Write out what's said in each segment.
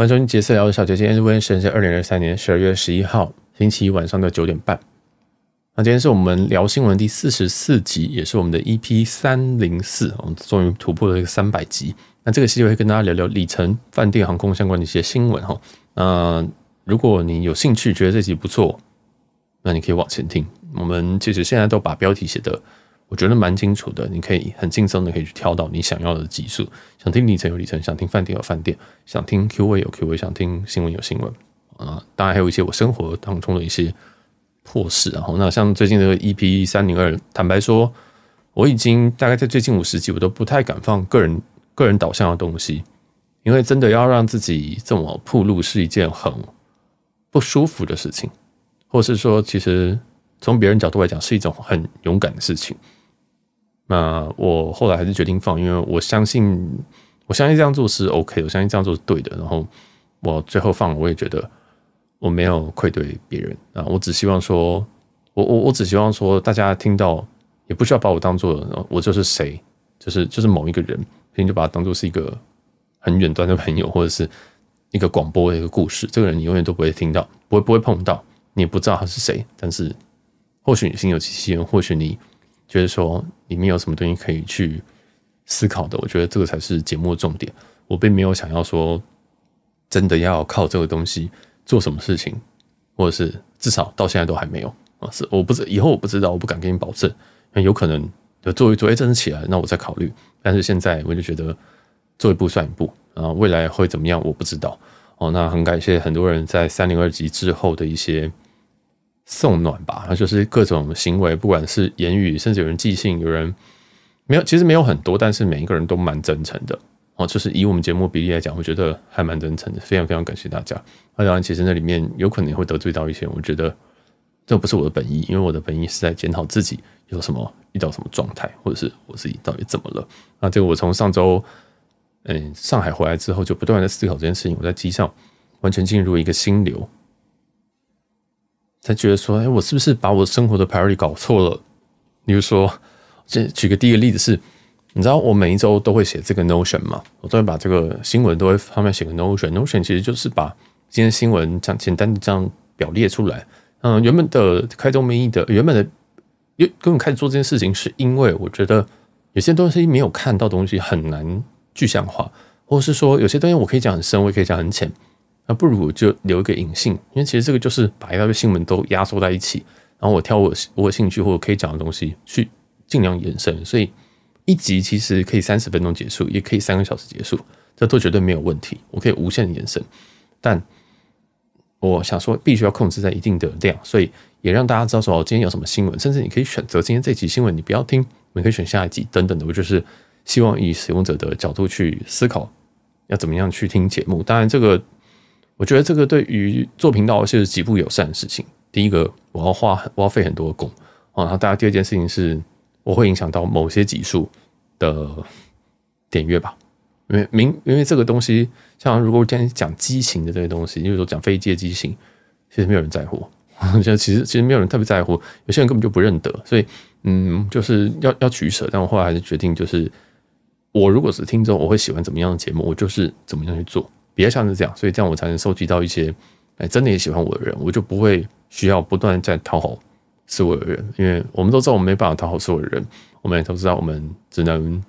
欢迎收听杰斯聊小杰今天是频，时间是二零二三年十二月十一号星期一晚上的九点半。那今天是我们聊新闻第四十四集，也是我们的 EP 三零四，我们终于突破了一个三百集。那这个系列会跟大家聊聊里程、饭店、航空相关的一些新闻哈。那如果你有兴趣，觉得这集不错，那你可以往前听。我们其实现在都把标题写的。我觉得蛮清楚的，你可以很轻松的可以去挑到你想要的集数，想听里程有里程，想听饭店有饭店，想听 Q 位有 Q 位，想听新闻有新闻啊，当然还有一些我生活当中的一些破事。然后，那像最近的 EP 三零二，坦白说，我已经大概在最近五十集，我都不太敢放个人个人导向的东西，因为真的要让自己这么铺路是一件很不舒服的事情，或是说，其实从别人角度来讲，是一种很勇敢的事情。那我后来还是决定放，因为我相信，我相信这样做是 OK 的，我相信这样做是对的。然后我最后放了，我也觉得我没有愧对别人啊，我只希望说，我我我只希望说，大家听到也不需要把我当做我就是谁，就是就是某一个人，你就把它当做是一个很远端的朋友，或者是一个广播的一个故事。这个人你永远都不会听到，不会不会碰到，你也不知道他是谁，但是或许你心有戚戚焉，或许你。就是说，里面有什么东西可以去思考的，我觉得这个才是节目的重点。我并没有想要说真的要靠这个东西做什么事情，或者是至少到现在都还没有啊。是我不知以后我不知道，我不敢跟你保证，有可能做一做，哎，真的起来，那我再考虑。但是现在我就觉得做一步算一步，啊，未来会怎么样，我不知道。哦，那很感谢很多人在三零二级之后的一些。送暖吧，就是各种行为，不管是言语，甚至有人寄信，有人没有，其实没有很多，但是每一个人都蛮真诚的哦。就是以我们节目比例来讲，我觉得还蛮真诚的，非常非常感谢大家。当然，其实那里面有可能会得罪到一些，我觉得这不是我的本意，因为我的本意是在检讨自己有什么遇到什么状态，或者是我自己到底怎么了。那这个我从上周嗯上海回来之后，就不断的思考这件事情。我在机上完全进入一个心流。才觉得说，哎，我是不是把我生活的 priority 搞错了？比如说，这举个第一个例子是，你知道我每一周都会写这个 notion 嘛？我都会把这个新闻都会上面写个 notion。notion 其实就是把今天新闻这样简单的这样表列出来。嗯，原本的开宗明义的，原本的，因为根本开始做这件事情，是因为我觉得有些东西没有看到东西很难具象化，或是说有些东西我可以讲很深，我也可以讲很浅。那不如就留一个隐性，因为其实这个就是把一大堆新闻都压缩在一起，然后我挑我我兴趣或者可以讲的东西去尽量延伸，所以一集其实可以三十分钟结束，也可以三个小时结束，这都绝对没有问题，我可以无限的延伸。但我想说，必须要控制在一定的量，所以也让大家知道说今天有什么新闻，甚至你可以选择今天这集新闻你不要听，你可以选下一集等等的。我就是希望以使用者的角度去思考要怎么样去听节目，当然这个。我觉得这个对于做频道是极不友善的事情。第一个，我要花我要费很多工啊，然后大家第二件事情是，我会影响到某些级数的点阅吧。因为明因为这个东西，像如果今天讲激情的这些东西，因为说讲讲非的激情，其实没有人在乎，就其实其实没有人特别在乎，有些人根本就不认得。所以嗯，就是要要取舍。但我后来还是决定，就是我如果是听众，我会喜欢怎么样的节目，我就是怎么样去做。也像是这样，所以这样我才能收集到一些哎真的也喜欢我的人，我就不会需要不断在讨好所有的人，因为我们都知道我们没办法讨好所有人，我们也都知道我们只能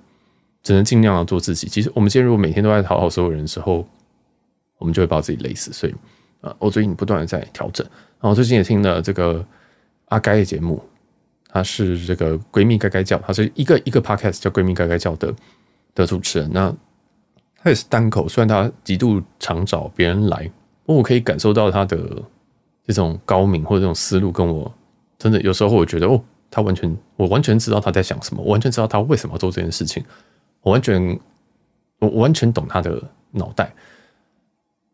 只能尽量的做自己。其实我们如果每天都在讨好所有人的时候，我们就会把自己累死。所以啊，我最近不断的在调整，然后最近也听了这个阿该的节目，他是这个闺蜜该该叫，他是一个一个 podcast 叫闺蜜该该叫的的主持人。那他也是单口，虽然他极度常找别人来，我可以感受到他的这种高明或者这种思路，跟我真的有时候我觉得哦，他完全，我完全知道他在想什么，我完全知道他为什么要做这件事情，我完全，我完全懂他的脑袋。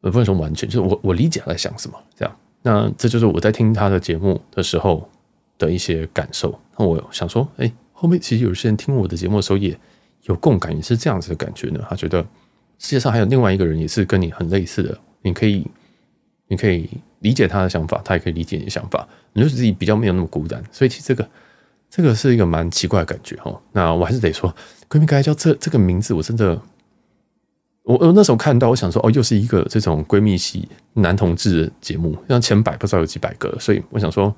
呃，不能说完全，就是我我理解他在想什么这样。那这就是我在听他的节目的时候的一些感受。那我想说，哎，后面其实有些人听我的节目的时候也有共感，也是这样子的感觉呢。他觉得。世界上还有另外一个人也是跟你很类似的，你可以，你可以理解他的想法，他也可以理解你的想法，你就自己比较没有那么孤单，所以其实这个，这个是一个蛮奇怪的感觉哈。那我还是得说，闺蜜该叫这这个名字，我真的，我我那时候看到，我想说，哦，又是一个这种闺蜜系男同志的节目，像前百不知道有几百个，所以我想说，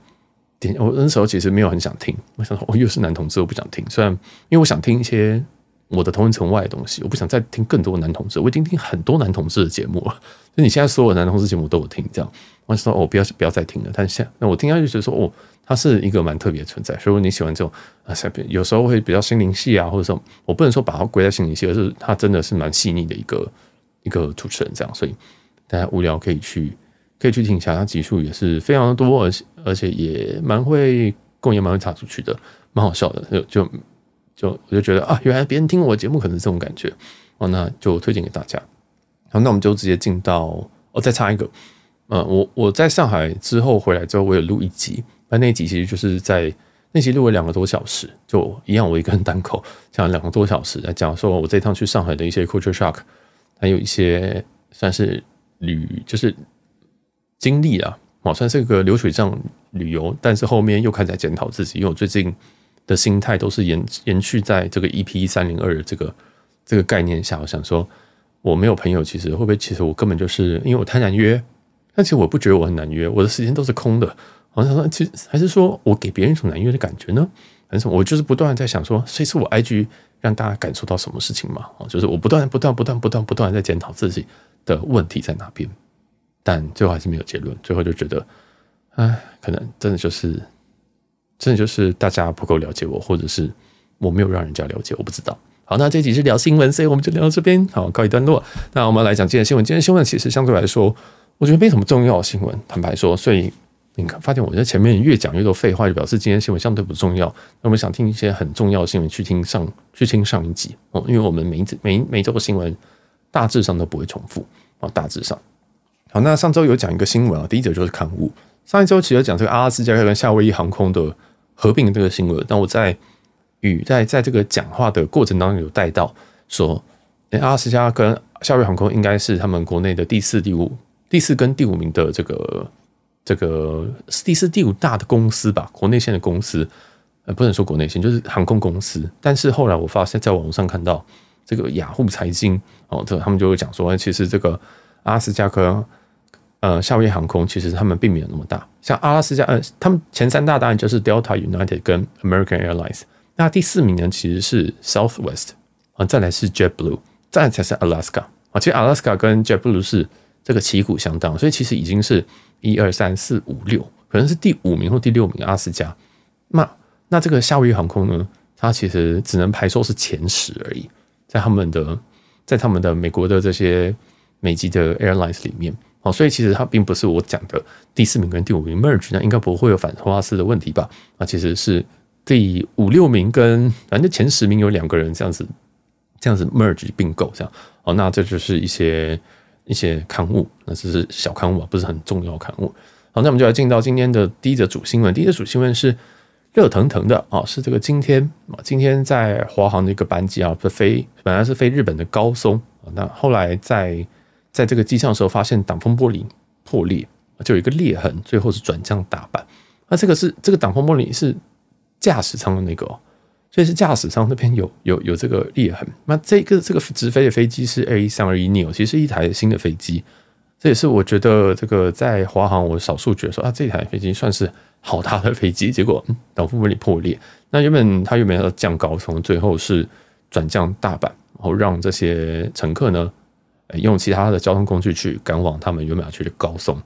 点我那时候其实没有很想听，我想说，哦，又是男同志，我不想听，虽然因为我想听一些。我的同人层外的东西，我不想再听更多男同志。我已经听很多男同志的节目了，就你现在所有男同志节目都有听。这样，我想说，我不要不要再听了。但现那我听下去觉得说，哦，他是一个蛮特别的存在。所以你喜欢这种啊，有时候会比较心灵系啊，或者说我不能说把他归在心灵系，而是他真的是蛮细腻的一个一个主持人。这样，所以大家无聊可以去可以去听一下，他集数也是非常的多，而且而且也蛮会，共也蛮会插出去的，蛮好笑的就就。就我就觉得啊，原来别人听我节目可能是这种感觉哦，那就推荐给大家。好，那我们就直接进到哦，再插一个，呃，我我在上海之后回来之后，我有录一集，那那集其实就是在那集录了两个多小时，就一样我一个人单口讲两个多小时，讲说我这趟去上海的一些 culture shock，还有一些算是旅就是经历啊，哦，算是一个流水账旅游，但是后面又开始检讨自己，因为我最近。的心态都是延延续在这个 E P 三零二这个这个概念下，我想说，我没有朋友，其实会不会？其实我根本就是因为我太难约，但其实我不觉得我很难约，我的时间都是空的。我想说，其实还是说我给别人一种难约的感觉呢？还是我就是不断在想说，谁是我 I G 让大家感受到什么事情嘛？哦，就是我不断不断不断不断不断在检讨自己的问题在哪边，但最后还是没有结论。最后就觉得，哎，可能真的就是。真的就是大家不够了解我，或者是我没有让人家了解，我不知道。好，那这集是聊新闻，所以我们就聊到这边，好，告一段落。那我们来讲今天新闻。今天新闻其实相对来说，我觉得没什么重要新闻。坦白说，所以你看，发现，我在前面越讲越多废话，就表示今天新闻相对不重要。那我们想听一些很重要的新闻，去听上，去听上一集哦，因为我们每一每每周的新闻大致上都不会重复啊，大致上。好，那上周有讲一个新闻啊，第一则就是刊物。上一周其实讲这个阿拉斯加跟夏威夷航空的。合并的这个新闻，但我在与在在这个讲话的过程当中有带到说，哎，阿斯加跟夏威航空应该是他们国内的第四、第五、第四跟第五名的这个这个第四、第五大的公司吧，国内线的公司，呃，不能说国内线，就是航空公司。但是后来我发现在网络上看到这个雅虎财经哦，这他们就会讲说，其实这个阿斯加跟呃，夏威夷航空其实他们并没有那么大，像阿拉斯加，呃，他们前三大当然就是 Delta United 跟 American Airlines，那第四名呢其实是 Southwest 啊，再来是 JetBlue，再才是 Alaska 啊，其实 Alaska 跟 JetBlue 是这个旗鼓相当，所以其实已经是一二三四五六，可能是第五名或第六名阿拉斯加，那那这个夏威夷航空呢，它其实只能排说，是前十而已，在他们的在他们的美国的这些美籍的 airlines 里面。好，所以其实它并不是我讲的第四名跟第五名 merge，那应该不会有反拉式的问题吧？啊，其实是第五六名跟反正前十名有两个人这样子，这样子 merge 并购这样。好，那这就是一些一些刊物，那只是小刊物，不是很重要刊物。好，那我们就来进到今天的第一则主新闻。第一则主新闻是热腾腾的啊，是这个今天啊，今天在华航的一个班机啊，飞本来是飞日本的高松啊，那后来在。在这个机上的时候，发现挡风玻璃破裂，就有一个裂痕，最后是转降大阪。那这个是这个挡风玻璃是驾驶舱的那个，所以是驾驶舱那边有有有这个裂痕。那这个这个直飞的飞机是 A 三二一 neo，其实一台新的飞机，这也是我觉得这个在华航我少数觉得说啊，这台飞机算是好大的飞机，结果挡风玻璃破裂。那原本它原本要降高从最后是转降大阪，然后让这些乘客呢。用其他的交通工具去赶往他们原本要去的高松，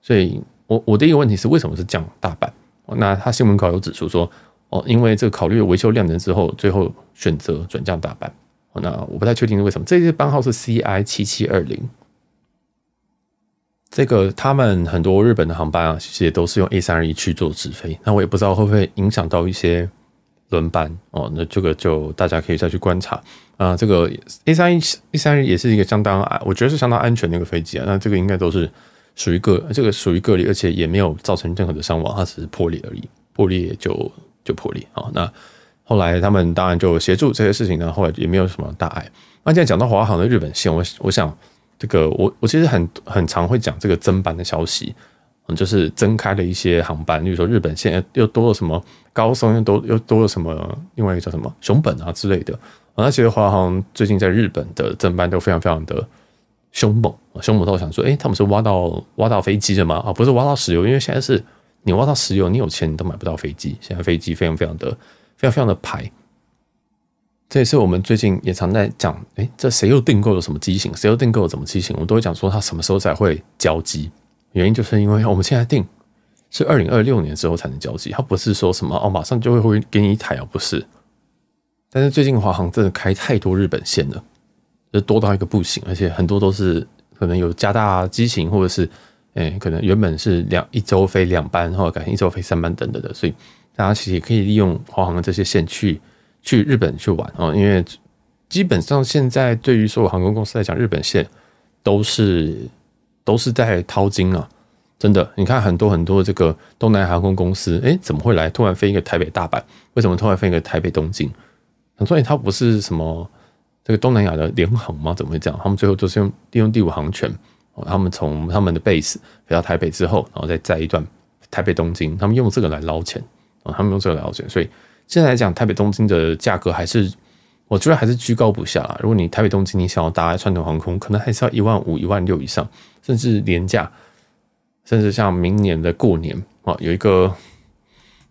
所以我我的一个问题是为什么是降大班？那他新闻稿有指出说，哦，因为这考虑维修量能之后，最后选择转降大班。那我不太确定是为什么。这些班号是 C I 七七二零，这个他们很多日本的航班啊，其实也都是用 A 三二一去做直飞。那我也不知道会不会影响到一些。轮班哦，那这个就大家可以再去观察啊。这个 A 三一 A 三也是一个相当，我觉得是相当安全的一个飞机啊。那这个应该都是属于个这个属于个例，而且也没有造成任何的伤亡，它只是破裂而已，破裂就就破裂啊。那后来他们当然就协助这些事情呢，后来也没有什么大碍。那现在讲到华航的日本线，我我想这个我我其实很很常会讲这个增班的消息。嗯，就是增开了一些航班，例如说日本现在又多了什么高松，又多又多了什么另外一个叫什么熊本啊之类的。那其实华航最近在日本的增班都非常非常的凶猛，凶猛到我想说，哎，他们是挖到挖到飞机了吗？啊，不是挖到石油，因为现在是你挖到石油，你有钱都买不到飞机，现在飞机非常非常的非常非常的排。这也是我们最近也常在讲，哎，这谁又订购了什么机型？谁又订购了什么机型？我们都会讲说，他什么时候才会交机？原因就是因为我们现在定是二零二六年之后才能交机，它不是说什么哦，马上就会会给你一台哦，不是。但是最近华航真的开太多日本线了，就多到一个不行，而且很多都是可能有加大机型，或者是哎，可能原本是两一周飞两班，然后改成一周飞三班等等的，所以大家其实也可以利用华航的这些线去去日本去玩哦，因为基本上现在对于所有航空公司来讲，日本线都是。都是在掏金啊！真的，你看很多很多这个东南航空公司，哎，怎么会来突然飞一个台北大阪？为什么突然飞一个台北东京？所以它不是什么这个东南亚的联航吗？怎么会这样？他们最后都是用利用第五航权哦，他们从他们的 base 飞到台北之后，然后再载一段台北东京，他们用这个来捞钱哦，他们用这个来捞钱。所以现在来讲，台北东京的价格还是我觉得还是居高不下啦。如果你台北东京，你想要搭传统航空，可能还是要一万五、一万六以上。甚至廉价，甚至像明年的过年啊，有一个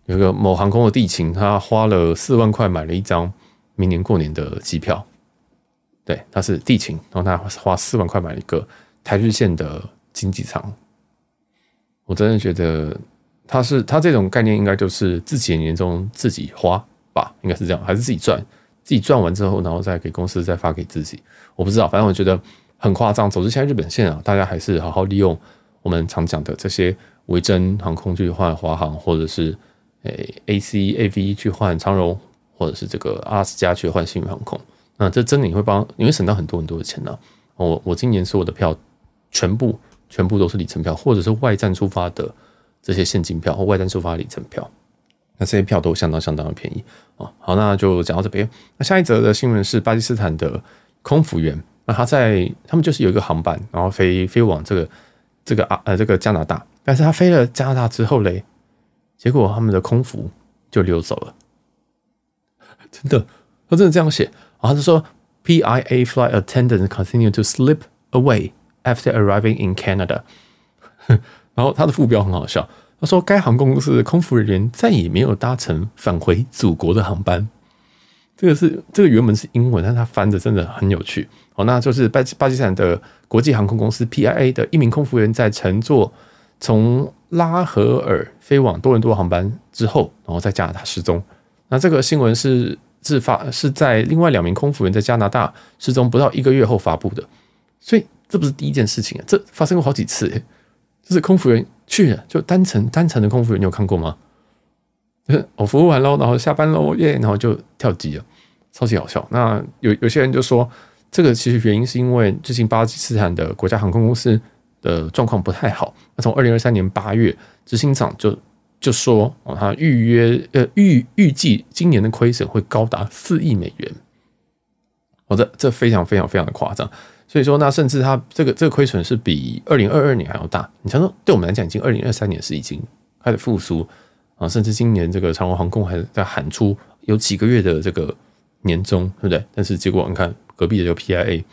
有一个某航空的地勤，他花了四万块买了一张明年过年的机票。对，他是地勤，然后他花四万块买了一个台日线的经济舱。我真的觉得他是他这种概念，应该就是自己年终自己花吧，应该是这样，还是自己赚，自己赚完之后，然后再给公司再发给自己，我不知道，反正我觉得。很夸张，总之现在日本线啊，大家还是好好利用我们常讲的这些维珍航空去换华航，或者是诶 A C A V 去换长荣，或者是这个阿斯加去换新运航空。那这真的你会帮，你会省到很多很多的钱呢。我我今年所有的票全部全部都是里程票，或者是外站出发的这些现金票或外站出发里程票，那这些票都相当相当的便宜啊！好，那就讲到这边。那下一则的新闻是巴基斯坦的空服员。那他在他们就是有一个航班，然后飞飞往这个这个啊呃这个加拿大，但是他飞了加拿大之后嘞，结果他们的空服就溜走了，真的，他真的这样写然后他就说 P I A flight attendant continue to slip away after arriving in Canada，然后他的副标很好笑，他说该航空公司空服人员再也没有搭乘返回祖国的航班，这个是这个原文是英文，但他翻的真的很有趣。哦，那就是巴巴基斯坦的国际航空公司 P I A 的一名空服员在乘坐从拉合尔飞往多伦多航班之后，然后在加拿大失踪。那这个新闻是自发是在另外两名空服员在加拿大失踪不到一个月后发布的，所以这不是第一件事情啊，这发生过好几次。就是空服员去了就单程单程的空服员，你有看过吗？我服务完喽，然后下班喽耶，然后就跳机了，超级好笑。那有有些人就说。这个其实原因是因为最近巴基斯坦的国家航空公司的状况不太好。那从二零二三年八月，执行长就就说哦，他预约呃预预计今年的亏损会高达四亿美元。哦，的这非常非常非常的夸张。所以说，那甚至他这个这个亏损是比二零二二年还要大。你想说，对我们来讲，已经二零二三年是已经开始复苏啊，甚至今年这个长荣航空还在喊出有几个月的这个年终，对不对？但是结果你看。隔壁的就 P I A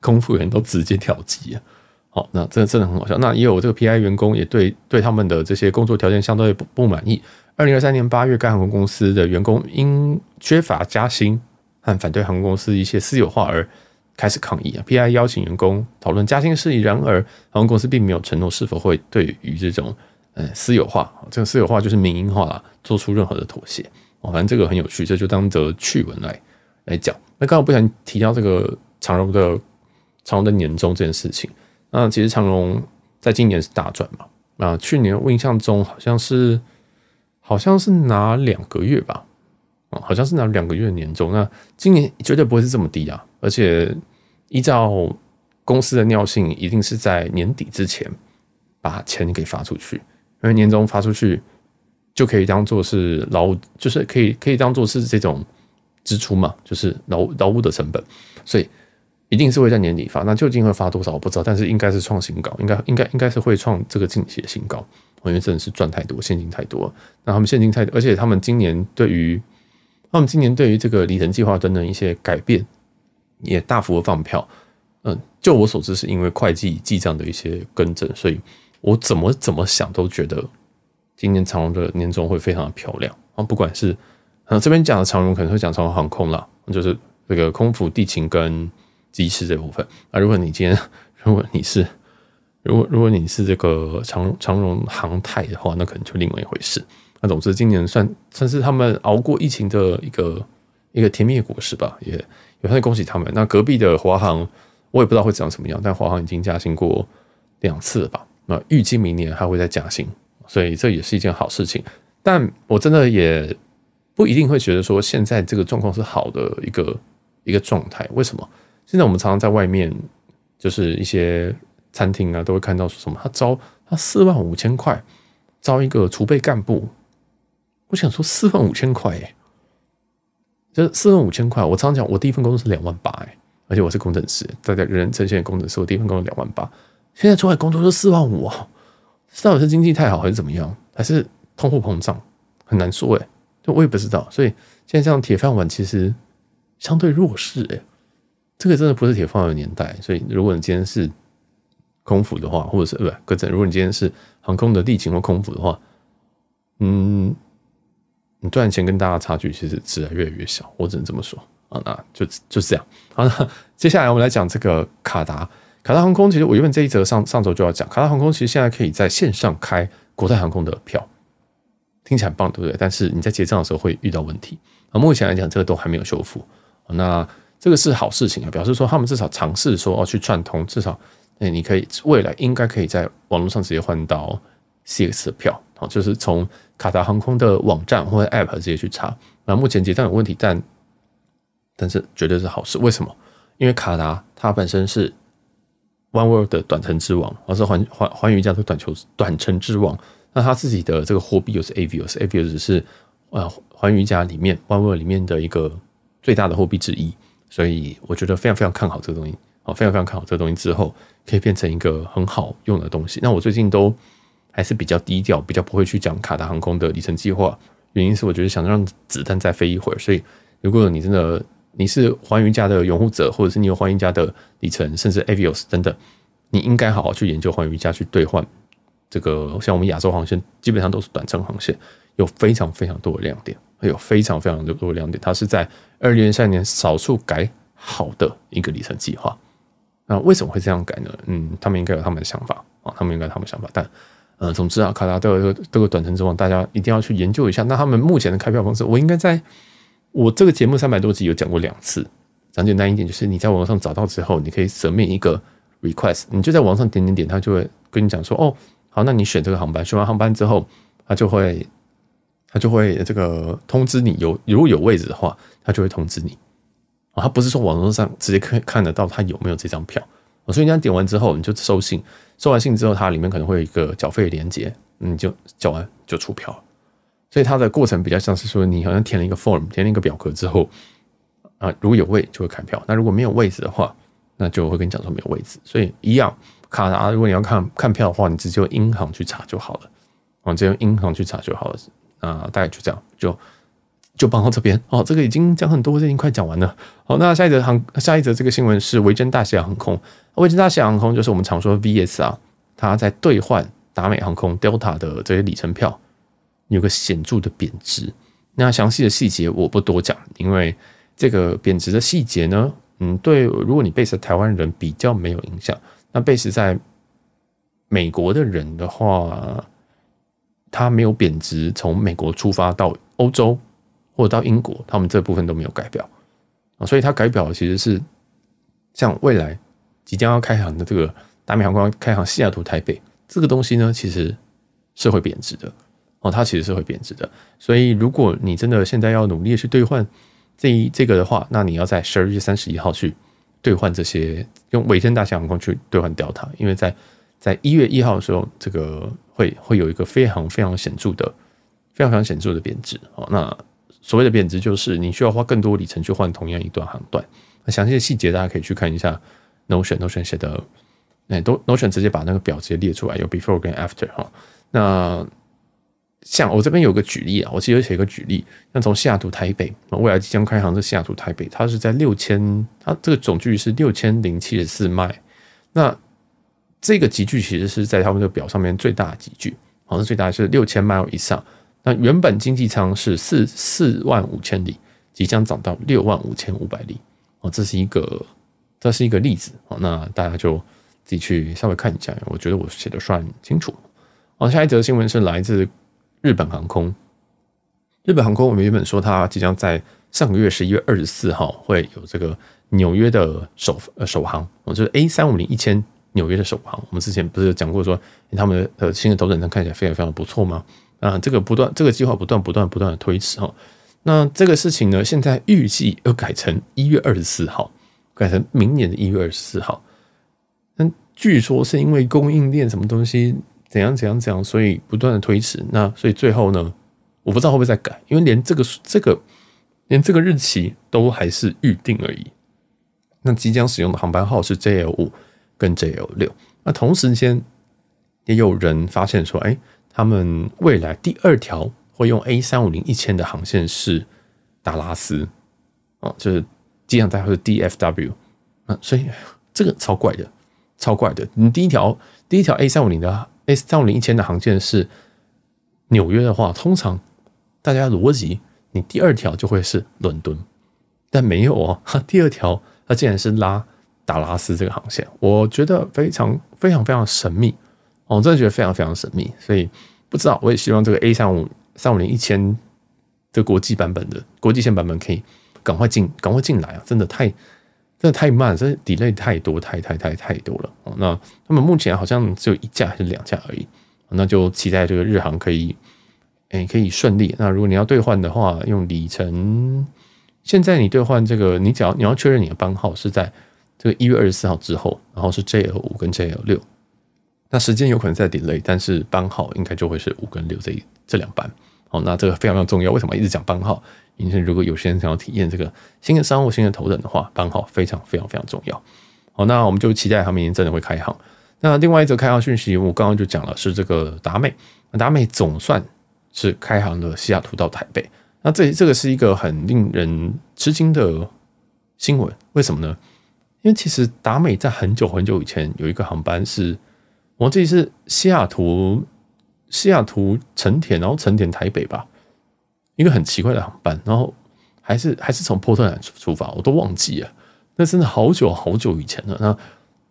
空服员都直接跳级啊！好，那真的真的很好笑。那也有这个 P I 员工也对对他们的这些工作条件相对不不满意。二零二三年八月，该航空公司的员工因缺乏加薪和反对航空公司一些私有化而开始抗议啊！P I 邀请员工讨论加薪事宜，然而航空公司并没有承诺是否会对于这种嗯私有化这种私有化就是民营化做出任何的妥协哦，反正这个很有趣，这就当得趣闻来。来讲，那刚好不想提到这个长荣的长荣的年终这件事情。那其实长荣在今年是大赚嘛？啊，去年我印象中好像是好像是拿两个月吧，啊，好像是拿两个月的年终。那今年绝对不会是这么低啊！而且依照公司的尿性，一定是在年底之前把钱给发出去，因为年终发出去就可以当做是劳务，就是可以可以当做是这种。支出嘛，就是劳劳务的成本，所以一定是会在年底发。那究竟会发多少我不知道，但是应该是创新高，应该应该应该是会创这个近的新高。因为真的是赚太多现金太多，那他们现金太多，而且他们今年对于他们今年对于这个里程计划等等一些改变，也大幅的放票。嗯，就我所知，是因为会计记账的一些更正，所以我怎么怎么想都觉得今年长隆的年终会非常的漂亮啊，不管是。那这边讲的长荣可能会讲长荣航空了，就是这个空服、地勤跟机师这部分。那如果你今天，如果你是，如果如果你是这个长长荣航太的话，那可能就另外一回事。那总之，今年算算是他们熬过疫情的一个一个甜蜜果实吧，也也算是恭喜他们。那隔壁的华航，我也不知道会涨什么样，但华航已经加薪过两次了吧？那预计明年还会再加薪，所以这也是一件好事情。但我真的也。不一定会觉得说现在这个状况是好的一个一个状态。为什么？现在我们常常在外面就是一些餐厅啊，都会看到说什么他招他四万五千块招一个储备干部。我想说四万五千块哎，这四万五千块，我常常讲我第一份工作是两万八哎，而且我是工程师，大家人人呈现工程师，我第一份工作两万八，现在出来工作就四万五啊！到底是经济太好还是怎么样？还是通货膨胀很难说哎。就我也不知道，所以现在这样铁饭碗其实相对弱势诶，这个真的不是铁饭碗年代。所以如果你今天是空腹的话，或者是呃，不是，如果你今天是航空的地勤或空腹的话，嗯，你赚钱跟大家差距其实自然越来越小，我只能这么说啊。那就就是这样。好，接下来我们来讲这个卡达卡达航空。其实我原本这一则上上周就要讲卡达航空，其实现在可以在线上开国泰航空的票。听起来很棒，对不对？但是你在结账的时候会遇到问题。啊，目前来讲，这个都还没有修复。那这个是好事情啊，表示说他们至少尝试说哦去串通，至少那你可以未来应该可以在网络上直接换到 CX 的票啊，就是从卡达航空的网站或者 App 直接去查。那目前结账有问题，但但是绝对是好事。为什么？因为卡达它本身是 One World 的短程之王，而是环环环宇家的短球短程之王。那他自己的这个货币就是 Avios，Avios 是呃环宇家里面 OneWorld 里面的一个最大的货币之一，所以我觉得非常非常看好这个东西哦，非常非常看好这个东西之后可以变成一个很好用的东西。那我最近都还是比较低调，比较不会去讲卡达航空的里程计划，原因是我觉得想让子弹再飞一会儿。所以如果你真的你是环宇家的拥护者，或者是你有环宇家的里程，甚至 Avios，等等，你应该好好去研究环宇家去兑换。这个像我们亚洲航线基本上都是短程航线，有非常非常多的亮点，有非常非常多的亮点。它是在二零二三年少数改好的一个里程计划。那为什么会这样改呢？嗯，他们应该有他们的想法啊，他们应该有他们的想法。但，呃，总之啊，卡拉都有这个短程之王，大家一定要去研究一下。那他们目前的开票方式，我应该在我这个节目三百多集有讲过两次。讲简单一点，就是你在网上找到之后，你可以舍命一个 request，你就在网上点点点，他就会跟你讲说哦。好，那你选这个航班，选完航班之后，他就会，他就会这个通知你有如果有位置的话，他就会通知你。啊，他不是说网络上直接看看得到他有没有这张票。我所以你点完之后，你就收信，收完信之后，它里面可能会有一个缴费连链接，你就交完就出票。所以它的过程比较像是说，你好像填了一个 form，填了一个表格之后，啊，如果有位就会开票，那如果没有位置的话，那就会跟你讲说没有位置。所以一样。卡啊！如果你要看看票的话，你直接用银行去查就好了。啊，直接用银行去查就好了。啊，大概就这样，就就帮到这边。哦，这个已经讲很多，这已经快讲完了。好，那下一则航，下一则这个新闻是维珍大西洋航空。维珍大西洋航空就是我们常说 VSR，它在兑换达美航空 Delta 的这些里程票，有个显著的贬值。那详细的细节我不多讲，因为这个贬值的细节呢，嗯，对，如果你 base 台湾人比较没有影响。那贝斯在美国的人的话，他没有贬值。从美国出发到欧洲或者到英国，他们这部分都没有改表啊，所以他改表其实是像未来即将要开航的这个达美航空开航西雅图台北这个东西呢，其实是会贬值的哦，它其实是会贬值的。所以如果你真的现在要努力去兑换这一这个的话，那你要在十二月三十一号去。兑换这些用尾天大西洋航空去兑换掉它，因为在在一月一号的时候，这个会会有一个非常非常显著的、非常非常显著的贬值。哦，那所谓的贬值就是你需要花更多里程去换同样一段航段。那详细的细节大家可以去看一下 Notion，Notion 写的，哎都都 Notion 直接把那个表直接列出来，有 Before 跟 After 哈。那像我这边有个举例啊，我其实写一个举例，像从西雅图台北，未来即将开航的西雅图台北，它是在六千，它这个总距是六千零七十四迈，那这个集距其实是在他们这个表上面最大的集距，好像最大是六千迈以上。那原本经济舱是四四万五千里，即将涨到六万五千五百里，哦，这是一个这是一个例子，哦，那大家就自己去稍微看一下，我觉得我写的算清楚。好，下一则新闻是来自。日本航空，日本航空，我们原本说它即将在上个月十一月二十四号会有这个纽约的首呃首航，就是 A 三五零一千纽约的首航。我们之前不是讲过说他们的呃新的头等舱看起来非常非常不错吗？啊，这个不断这个计划不断不断不断的推迟哈。那这个事情呢，现在预计要改成一月二十四号，改成明年的一月二十四号。但据说是因为供应链什么东西。怎样怎样怎样？所以不断的推迟。那所以最后呢，我不知道会不会再改，因为连这个这个连这个日期都还是预定而已。那即将使用的航班号是 JL 五跟 JL 六。那同时间也有人发现说，哎，他们未来第二条会用 A 三五零一千的航线是达拉斯啊，就是机场代号是 DFW 啊。所以这个超怪的，超怪的。你第一条第一条 A 三五零的。A 三五零一千的航线是纽约的话，通常大家逻辑，你第二条就会是伦敦，但没有哦，第二条它竟然是拉达拉斯这个航线，我觉得非常非常非常神秘哦，真的觉得非常非常神秘，所以不知道，我也希望这个 A 三五三五零一千的国际版本的国际线版本可以赶快进赶快进来啊，真的太。真的太慢，这 delay 太多，太太太太多了啊！那他们目前好像只有一架还是两架而已，那就期待这个日航可以，哎，可以顺利。那如果你要兑换的话，用里程。现在你兑换这个，你只要你要确认你的班号是在这个一月二十四号之后，然后是 JL 五跟 JL 六，那时间有可能在 delay，但是班号应该就会是五跟六 Z 这两班。好，那这个非常非常重要，为什么一直讲班号？明天如果有些人想要体验这个新的商务、新的头等的话，班号非常非常非常重要。好，那我们就期待他们明天真的会开航。那另外一则开航讯息，我刚刚就讲了，是这个达美。达美总算是开航了，西雅图到台北。那这这个是一个很令人吃惊的新闻，为什么呢？因为其实达美在很久很久以前有一个航班是，我记得是西雅图西雅图成田，然后成田台北吧。一个很奇怪的航班，然后还是还是从波特兰出出发，我都忘记了，那真的好久好久以前了。那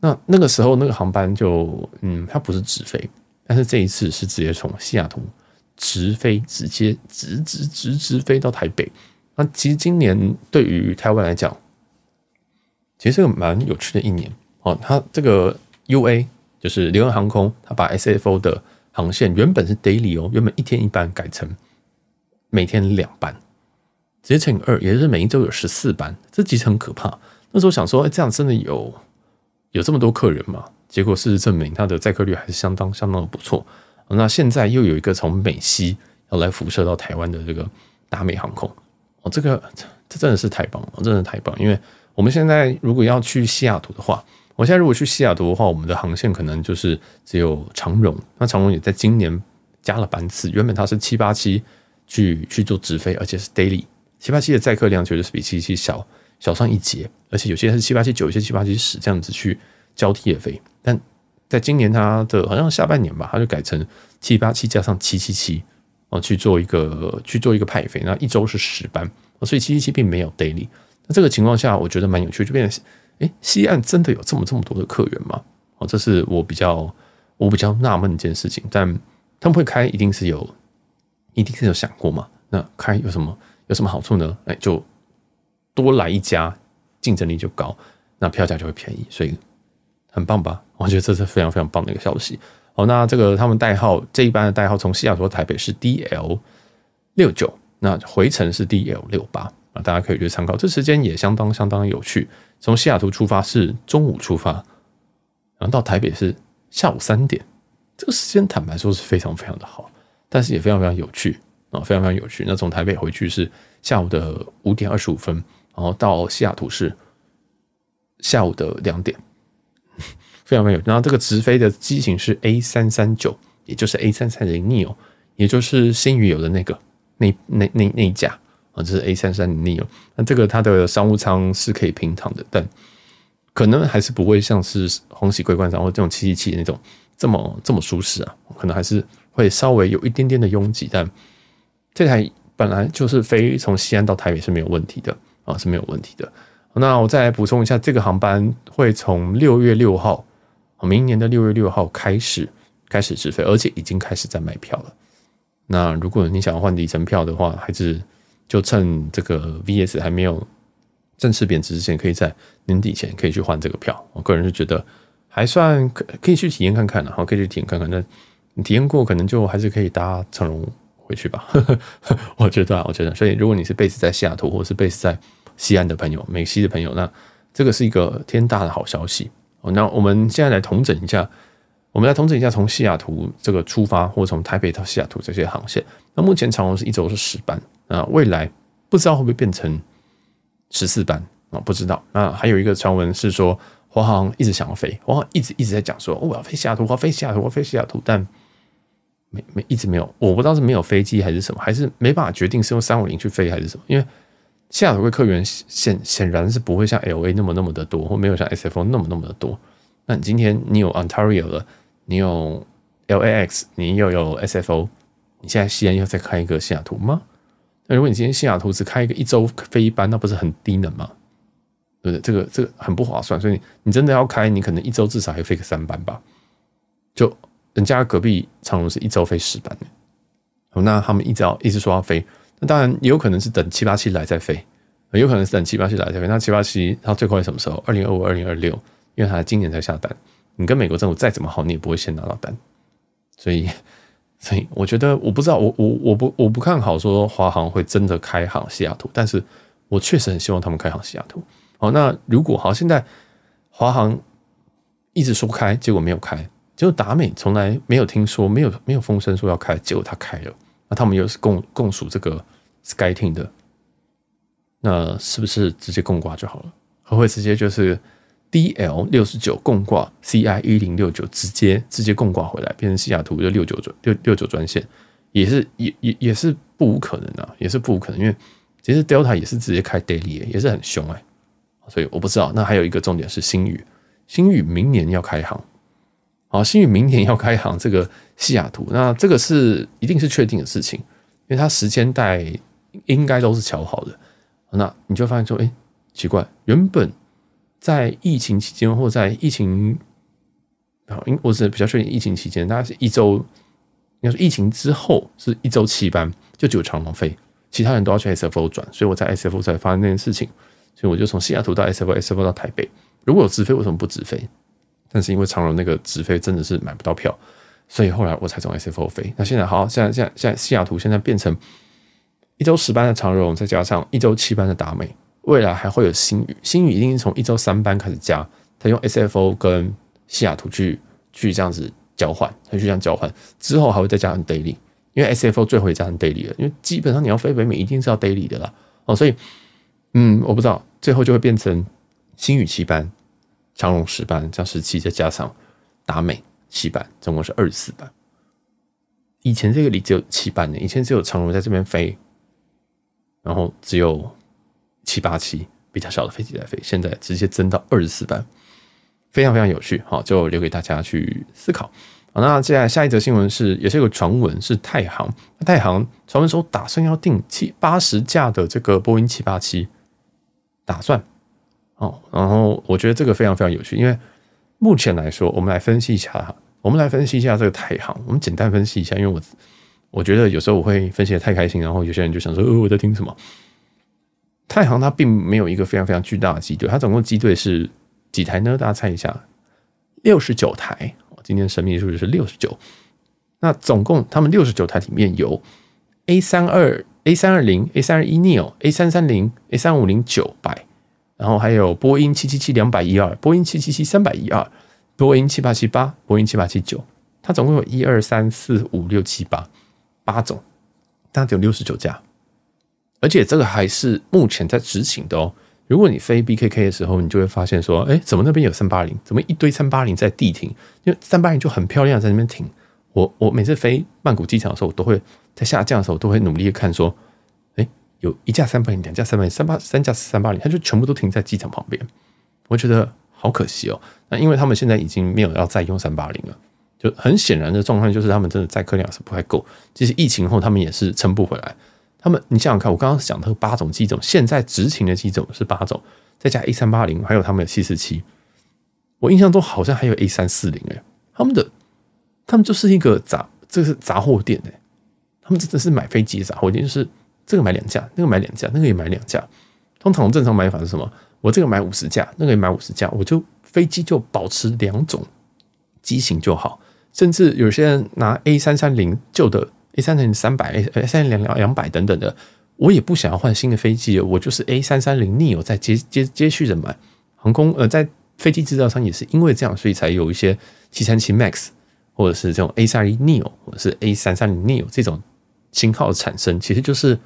那那个时候那个航班就嗯，它不是直飞，但是这一次是直接从西雅图直飞，直接直直直直飞到台北。那其实今年对于台湾来讲，其实是个蛮有趣的一年哦。它这个 U A 就是联合航空，它把 S F O 的航线原本是 daily 哦，原本一天一班改成。每天两班，直接乘以二，也就是每一周有十四班，这其实很可怕。那时候想说，哎，这样真的有有这么多客人吗？结果事实证明，它的载客率还是相当相当的不错。那现在又有一个从美西要来辐射到台湾的这个达美航空，哦，这个这真的是太棒了，真的太棒。因为我们现在如果要去西雅图的话，我现在如果去西雅图的话，我们的航线可能就是只有长荣。那长荣也在今年加了班次，原本它是七八七。去去做直飞，而且是 daily，七八七的载客量其实是比七七七小小上一截，而且有些还是七八七九，有些七八七十这样子去交替的飞。但在今年，它的好像下半年吧，它就改成七八七加上七七七哦，去做一个去做一个派飞，那一周是十班，所以七七七并没有 daily。那这个情况下，我觉得蛮有趣，就变成哎，西岸真的有这么这么多的客源吗？哦，这是我比较我比较纳闷一件事情，但他们会开，一定是有。一定是有想过嘛？那开有什么有什么好处呢？哎，就多来一家，竞争力就高，那票价就会便宜，所以很棒吧？我觉得这是非常非常棒的一个消息。好，那这个他们代号这一班的代号从西雅图台北是 D L 六九，那回程是 D L 六八啊，大家可以去参考。这时间也相当相当有趣，从西雅图出发是中午出发，然后到台北是下午三点，这个时间坦白说是非常非常的好。但是也非常非常有趣啊，非常非常有趣。那从台北回去是下午的五点二十五分，然后到西雅图是下午的两点，非常非常。有然后这个直飞的机型是 A 三三九，也就是 A 三三零 neo，也就是新宇有的那个那那那那架啊，这是 A 三三零 neo。那这个它的商务舱是可以平躺的，但可能还是不会像是红喜桂冠上或这种七七七那种这么这么舒适啊，可能还是。会稍微有一点点的拥挤，但这台本来就是飞从西安到台北是没有问题的啊，是没有问题的。那我再补充一下，这个航班会从六月六号，明年的六月六号开始开始直飞，而且已经开始在卖票了。那如果你想要换里程票的话，还是就趁这个 VS 还没有正式贬值之前，可以在年底前可以去换这个票。我个人是觉得还算可可以去体验看看的，好，可以去体验看看那。体验过可能就还是可以搭成龙回去吧，我觉得，我觉得，所以如果你是 base 在西雅图或者是 base 在西安的朋友，美西的朋友，那这个是一个天大的好消息哦。那我们现在来统整一下，我们来统整一下从西雅图这个出发，或从台北到西雅图这些航线。那目前长荣是一周是十班啊，未来不知道会不会变成十四班啊，不知道。那还有一个传闻是说，华航一直想要飞，华航一直一直在讲说，我要飞西雅图，我要飞西雅图，我要飞西雅图，但。没没一直没有，我不知道是没有飞机还是什么，还是没办法决定是用三五零去飞还是什么。因为西雅图的客源显显然是不会像 L A 那么那么的多，或没有像 S F O 那么那么的多。那你今天你有 Ontario 了，你有 L A X，你又有 S F O，你现在西安要再开一个西雅图吗？那如果你今天西雅图只开一个一周飞一班，那不是很低能吗？对不对？这个这个很不划算，所以你真的要开，你可能一周至少还要飞个三班吧，就。人家隔壁长荣是一周飞十班，那他们一直要一直说要飞，那当然也有可能是等七八七来再飞，有可能是等七八七来再飞。那七八七它最快什么时候？二零二五、二零二六，因为它今年才下单。你跟美国政府再怎么好，你也不会先拿到单。所以，所以我觉得我不知道，我我我不我不看好说华航会真的开航西雅图，但是我确实很希望他们开航西雅图。好，那如果好，现在华航一直说开，结果没有开。就达美从来没有听说，没有没有风声说要开，结果他开了。那他们又是共共属这个 s k y t e a i n 的，那是不是直接共挂就好了？会不会直接就是 DL 六十九共挂 CI 一零六九直接直接共挂回来，变成西雅图就六九转六六九专线，也是也也也是不无可能啊，也是不无可能。因为其实 Delta 也是直接开 Daily，也是很凶哎。所以我不知道。那还有一个重点是新宇，新宇明年要开行，好，幸宇明年要开航这个西雅图，那这个是一定是确定的事情，因为它时间带应该都是瞧好的。那你就发现说，哎，奇怪，原本在疫情期间或在疫情，啊，因我是比较确定疫情期间，大家是一周，要说疫情之后是一周七班就只有长龙飞，其他人都要去 SFO 转，所以我在 SFO 才发生那件事情，所以我就从西雅图到 SFO，SFO 到台北，如果有直飞为什么不直飞？但是因为长荣那个直飞真的是买不到票，所以后来我才从 SFO 飞。那现在好，现在现在现在西雅图现在变成一周十班的长荣，再加上一周七班的达美，未来还会有新宇。新宇一定是从一周三班开始加，他用 SFO 跟西雅图去去这样子交换，他去这样交换之后还会再加上 daily，因为 SFO 最后也加上 daily 了，因为基本上你要飞北美一定是要 daily 的啦。哦，所以嗯，我不知道最后就会变成新宇七班。长龙十班加十七，再加上达美七班，总共是二十四班。以前这个里只有七班的，以前只有长龙在这边飞，然后只有七八七比较小的飞机在飞，现在直接增到二十四班，非常非常有趣。好，就留给大家去思考。好，那接下来下一则新闻是，也是个传闻，是太行。太行传闻说，打算要订七八十架的这个波音七八七，打算。哦，然后我觉得这个非常非常有趣，因为目前来说，我们来分析一下哈，我们来分析一下这个太行，我们简单分析一下，因为我我觉得有时候我会分析的太开心，然后有些人就想说，呃，我在听什么？太行它并没有一个非常非常巨大的机队，它总共机队是几台呢？大家猜一下，六十九台。今天神秘数字是六十九。那总共他们六十九台里面有 A 三二 A 三二零 A 三二一 neoA 三三零 A 三五零九百。然后还有波音七七七两百一二，波音七七七三百一二，波音七八七八，波音七八七九，它总共有一二三四五六七八八种，只有六十九架，而且这个还是目前在执勤的哦。如果你飞 BKK 的时候，你就会发现说，哎，怎么那边有三八零？怎么一堆三八零在地停？因为三八零就很漂亮，在那边停。我我每次飞曼谷机场的时候，我都会在下降的时候，都会努力看说。有一架三八零，两架三八零，三八三架三八零，他就全部都停在机场旁边。我觉得好可惜哦。那因为他们现在已经没有要再用三八零了，就很显然的状况就是他们真的载客量是不太够。其实疫情后他们也是撑不回来。他们，你想想看，我刚刚讲的八种机种，现在执勤的机种是八种，再加 A 三八零，还有他们的七四七。我印象中好像还有 A 三四零哎，他们的他们就是一个杂，这是杂货店哎，他们真的是买飞机的杂货店，就是。这个买两架，那个买两架，那个也买两架。通常正常买法是什么？我这个买五十架，那个也买五十架，我就飞机就保持两种机型就好。甚至有些人拿 A 三三零旧的 A 三零三百 A 三零两两百等等的，我也不想要换新的飞机，我就是 A 三三零 neo 在接接接续着买航空。呃，在飞机制造商也是因为这样，所以才有一些七三七 max 或者是这种 A 三一 neo 或者是 A 三三零 neo 这种型号产生，其实就是。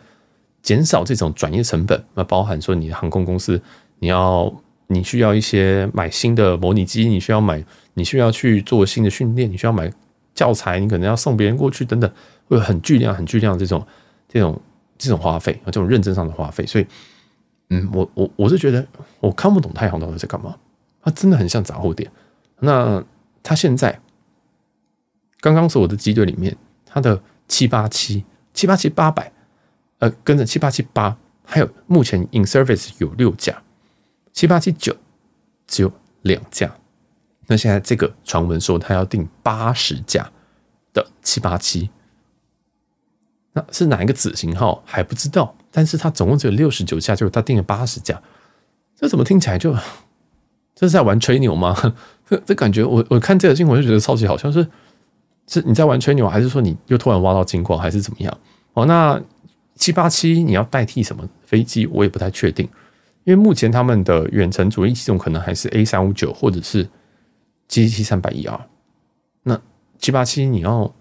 减少这种转业成本，那包含说，你航空公司，你要你需要一些买新的模拟机，你需要买，你需要去做新的训练，你需要买教材，你可能要送别人过去等等，会有很巨量很巨量这种这种这种花费，这种认证上的花费，所以，嗯，我我我是觉得我看不懂太行到底在干嘛，他真的很像杂货店。那他现在刚刚是我的机队里面，他的七八七七八七八百。呃，跟着七八七八，还有目前 in service 有六架，七八七九只有两架。那现在这个传闻说他要订八十架的七八七，那是哪一个子型号还不知道？但是他总共只有六十九架，就是他订了八十架，这怎么听起来就这是在玩吹牛吗？这这感觉我我看这个新闻就觉得超级好像是是你在玩吹牛，还是说你又突然挖到金矿，还是怎么样？哦，那。七八七你要代替什么飞机？我也不太确定，因为目前他们的远程主力机种可能还是 A 三五九或者是 G 七三百一 R。那七八七你要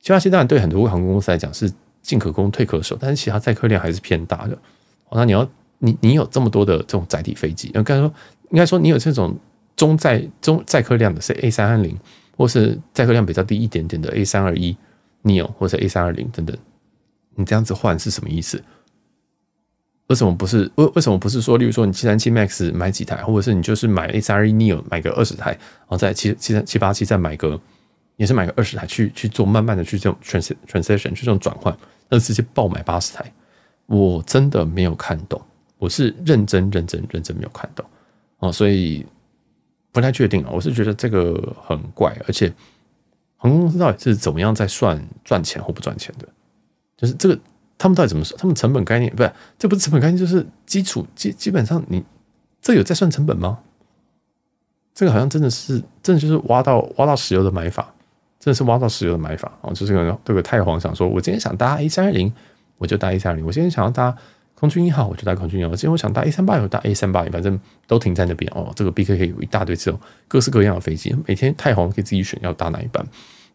七八七，当然对很多航空公司来讲是进可攻退可守，但是其他载客量还是偏大的。那你要你你有这么多的这种载体飞机，应该说应该说你有这种中载中载客量的是 A 三三零，或是载客量比较低一点点的 A 三二一 neo 或者是 A 三二零等等。你这样子换是什么意思？为什么不是为为什么不是说，例如说你七三七 MAX 买几台，或者是你就是买 A31neo 买个二十台，然后再七七三七八七再买个也是买个二十台去去做慢慢的去做 trans transition 去这种转换，那直接爆买八十台，我真的没有看懂，我是认真认真认真没有看懂啊，所以不太确定啊，我是觉得这个很怪，而且航空公司到底是怎么样在算赚钱或不赚钱的？就是这个，他们到底怎么说？他们成本概念不是，这不是成本概念，就是基础基基本上你这有在算成本吗？这个好像真的是，真的就是挖到挖到石油的买法，真的是挖到石油的买法啊！就是这个这个太皇想说，我今天想搭 A 三二零，我就搭 A 三二零；我今天想要搭空军一号，我就搭空军一号；今天我想搭 A 三八零，搭 A 三八零，反正都停在那边哦。这个 B K K 有一大堆这种各式各样的飞机，每天太皇可以自己选要搭哪一班，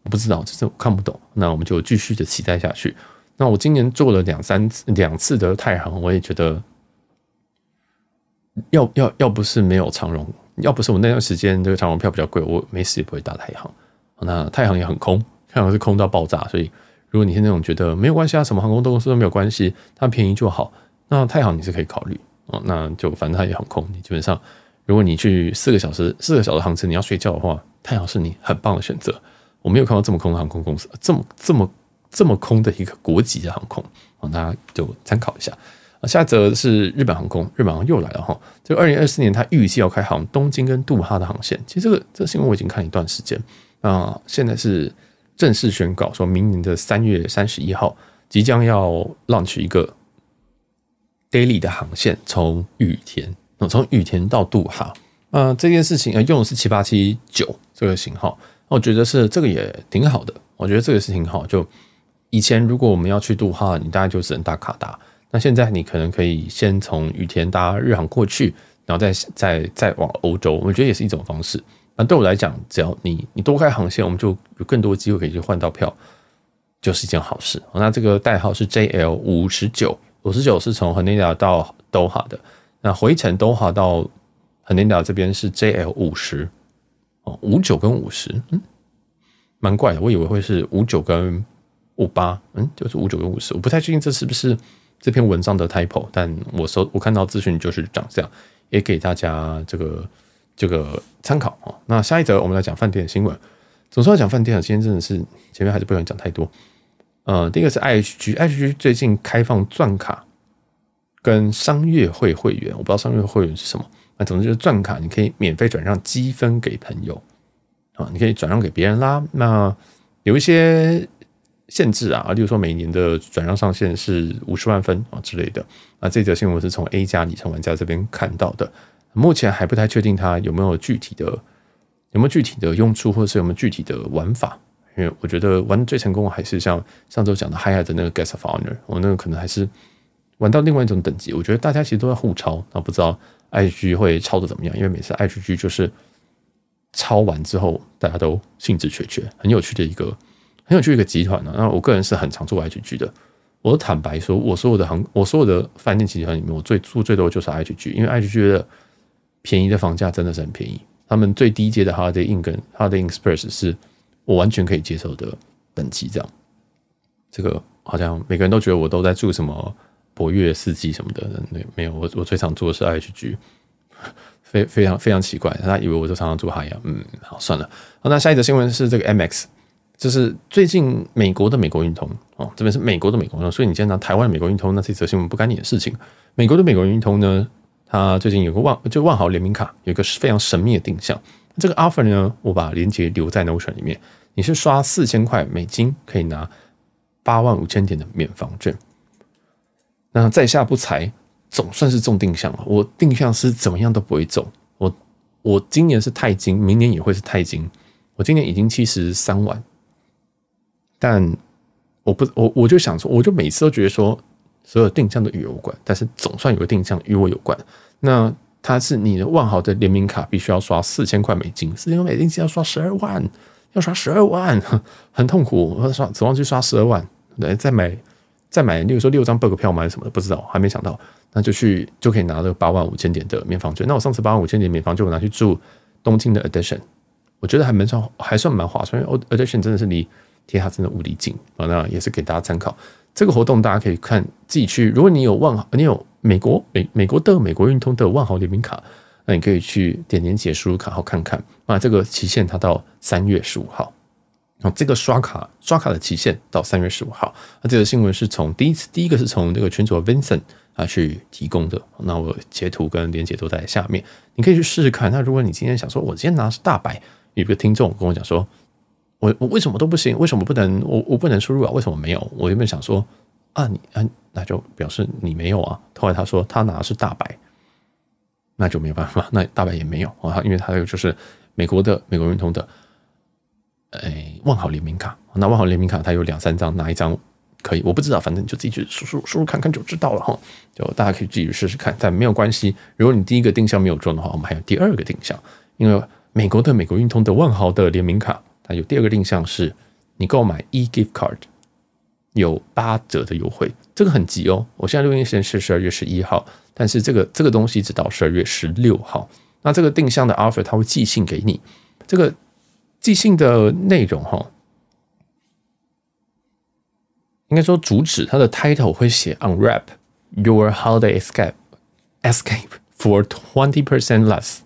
我不知道，就是我看不懂。那我们就继续的期待下去。那我今年做了两三次两次的太行，我也觉得，要要要不是没有长荣，要不是我那段时间这个长荣票比较贵，我没事也不会搭太行。那太行也很空，太行是空到爆炸。所以如果你是那种觉得没有关系啊，什么航空公司都没有关系，它便宜就好，那太行你是可以考虑哦。那就反正它也很空，你基本上如果你去四个小时四个小时航程你要睡觉的话，太行是你很棒的选择。我没有看到这么空的航空公司，这么这么。这么空的一个国籍的航空啊，大家就参考一下啊。下则是日本航空，日本航空又来了哈。就二零二四年，它预计要开航东京跟杜哈的航线。其实这个这新闻我已经看一段时间啊。现在是正式宣告，说明年的三月三十一号即将要 launch 一个 daily 的航线，从羽田，从羽田到杜哈啊。这件事情啊，用的是七八七九这个型号。那我觉得是这个也挺好的，我觉得这个是挺好就。以前如果我们要去杜哈，你大概就只能搭卡达。那现在你可能可以先从羽田搭日航过去，然后再再再往欧洲。我觉得也是一种方式。那对我来讲，只要你你多开航线，我们就有更多机会可以去换到票，就是一件好事。那这个代号是 JL 五十九，五十九是从横达到都哈的。那回程都哈到横达这边是 JL 五十哦，五九跟五十，嗯，蛮怪的。我以为会是五九跟。五八，嗯，就是五九跟五十，我不太确定这是不是这篇文章的 t i p l e 但我搜我看到资讯就是长这样，也给大家这个这个参考啊。那下一则我们来讲饭店的新闻。总算要讲饭店了，今天真的是前面还是不想讲太多。呃，第一个是 i h g，i h g 最近开放钻卡跟商业会会员，我不知道商业会会员是什么，那总之就是钻卡你可以免费转让积分给朋友啊，你可以转让给别人啦。那有一些。限制啊，例如说每年的转让上限是五十万分啊之类的。啊，这条新闻是从 A 加里程玩家这边看到的。目前还不太确定它有没有具体的有没有具体的用处，或者是有没有具体的玩法。因为我觉得玩最成功还是像上周讲的海海的那个 g a s o f h o n o r 我那个可能还是玩到另外一种等级。我觉得大家其实都在互抄，啊，不知道 IG 会抄的怎么样。因为每次 IGG 就是抄完之后，大家都兴致缺缺，很有趣的一个。很有趣一个集团呢，那我个人是很常住 H G 的。我坦白说，我所有的行，我所有的饭店集团里面，我最住最多就是 H G，因为 H G 的便宜的房价真的是很便宜。他们最低阶的 Hardy Inn 跟 Hardy Express 是我完全可以接受的等级。这样，这个好像每个人都觉得我都在住什么博悦四季什么的，那没有，我我最常住的是 H G，非非常非常奇怪，他以为我就常常住海洋。嗯，好，算了。好，那下一则新闻是这个 M X。就是最近美国的美国运通哦，这边是美国的美国运通，所以你今天拿台湾的美国运通，那这则新闻不干你的事情。美国的美国运通呢，它最近有个万就万豪联名卡，有一个非常神秘的定向。这个 offer 呢，我把链接留在 notion 里面。你是刷四千块美金，可以拿八万五千点的免房券。那在下不才，总算是中定向了。我定向是怎么样都不会中。我我今年是泰金，明年也会是泰金。我今年已经七十三万。但我不，我我就想说，我就每次都觉得说，所有定向都与我无关，但是总算有个定向与我有关。那它是你的万豪的联名卡，必须要刷四千块美金，四千块美金是要刷十二万，要刷十二万，很痛苦。我刷指望去刷十二万，来再买再买，例如说六张 book 票买什么的，不知道，还没想到，那就去就可以拿那个八万五千点的免房券。那我上次八万五千点免房券我拿去住东京的 edition，我觉得还蛮算还算蛮划算，因为 edition 真的是离。贴它真的无敌紧啊！那也是给大家参考。这个活动大家可以看自己去。如果你有万豪，你有美国美美国的美国运通的万豪联名卡，那你可以去点连结输入卡号看看。那这个期限它到三月十五号。啊，这个刷卡刷卡的期限到三月十五号。那这个新闻是从第一次第一个是从这个群主 Vincent 啊去提供的。那我截图跟连接都在下面，你可以去试试看。那如果你今天想说，我今天拿的是大白，有个听众跟我讲说。我我为什么都不行？为什么不能？我我不能输入啊？为什么没有？我原本想说啊，你啊，那就表示你没有啊。后来他说他拿的是大白，那就没有办法。那大白也没有啊，因为他有就是美国的美国运通的，哎，万豪联名卡。那万豪联名卡它有两三张，哪一张可以？我不知道，反正你就自己去输输输入看看就知道了哈。就大家可以自己试试看，但没有关系。如果你第一个定向没有中的话，我们还有第二个定向，因为美国的美国运通的万豪的联名卡。那有第二个定向是，你购买 e gift card 有八折的优惠，这个很急哦。我现在录音时间是十二月十一号，但是这个这个东西直到十二月十六号。那这个定向的 offer 它会寄信给你，这个寄信的内容哈，应该说主旨它的 title 会写 unwrap your holiday escape escape for twenty percent less。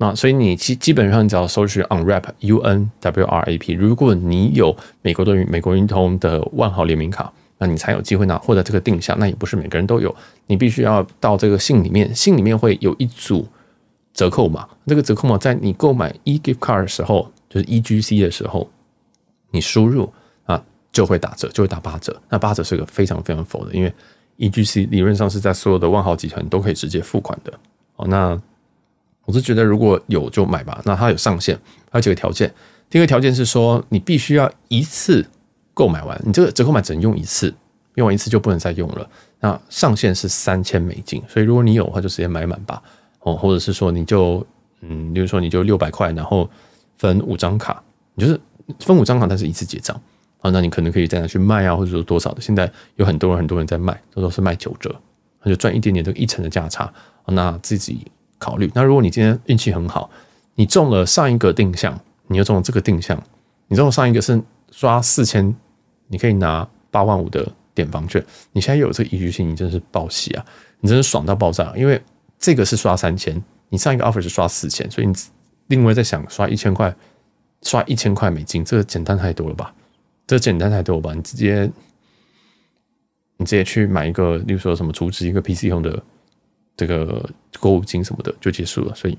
那所以你基基本上只要搜是 unwrap u n w r a p，如果你有美国的美美国运通的万豪联名卡，那你才有机会拿获得这个定向。那也不是每个人都有，你必须要到这个信里面，信里面会有一组折扣码。这个折扣码在你购买 e gift card 的时候，就是 e g c 的时候，你输入啊就会打折，就会打八折。那八折是个非常非常否的，因为 e g c 理论上是在所有的万豪集团都可以直接付款的。好，那。我是觉得如果有就买吧，那它有上限，它有几个条件。第一个条件是说，你必须要一次购买完，你这个折扣码只能用一次，用完一次就不能再用了。那上限是三千美金，所以如果你有的话，就直接买满吧。哦，或者是说你就嗯，比如说你就六百块，然后分五张卡，你就是分五张卡，但是一次结账啊，那你可能可以在那去卖啊，或者说多少的。现在有很多人，很多人在卖，这都是卖九折，那就赚一点点这个一成的价差。那自己。考虑那如果你今天运气很好，你中了上一个定向，你又中了这个定向，你中上一个是刷四千，你可以拿八万五的点房券。你现在又有这个依据性，你真的是爆喜啊！你真的爽到爆炸，因为这个是刷三千，你上一个 offer 是刷四千，所以你另外再想刷一千块，刷一千块美金，这个简单太多了吧？这简单太多吧？你直接，你直接去买一个，例如说什么厨织一个 PC 用的。这个购物金什么的就结束了，所以，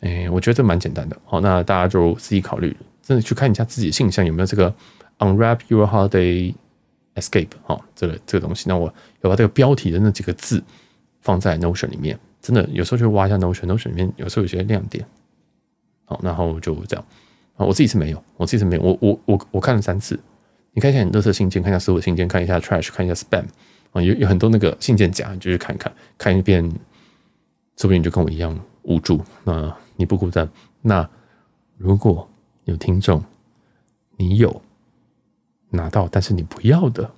哎，我觉得这蛮简单的。好，那大家就自己考虑，真的去看一下自己的信箱有没有这个 Unwrap Your Holiday Escape 哈，这个这个东西。那我要把这个标题的那几个字放在 Notion 里面，真的有时候就挖一下 Notion，Notion 里面有时候有些亮点。好，然后就这样。啊，我自己是没有，我自己是没有，我我我我看了三次。你看一下你乐色信件，看一下所有信件，看一下 Trash，看一下 Spam，啊，有有很多那个信件夹，就去看一看，看一遍。说不定你就跟我一样无助，那你不孤单。那如果有听众，你有拿到，但是你不要的，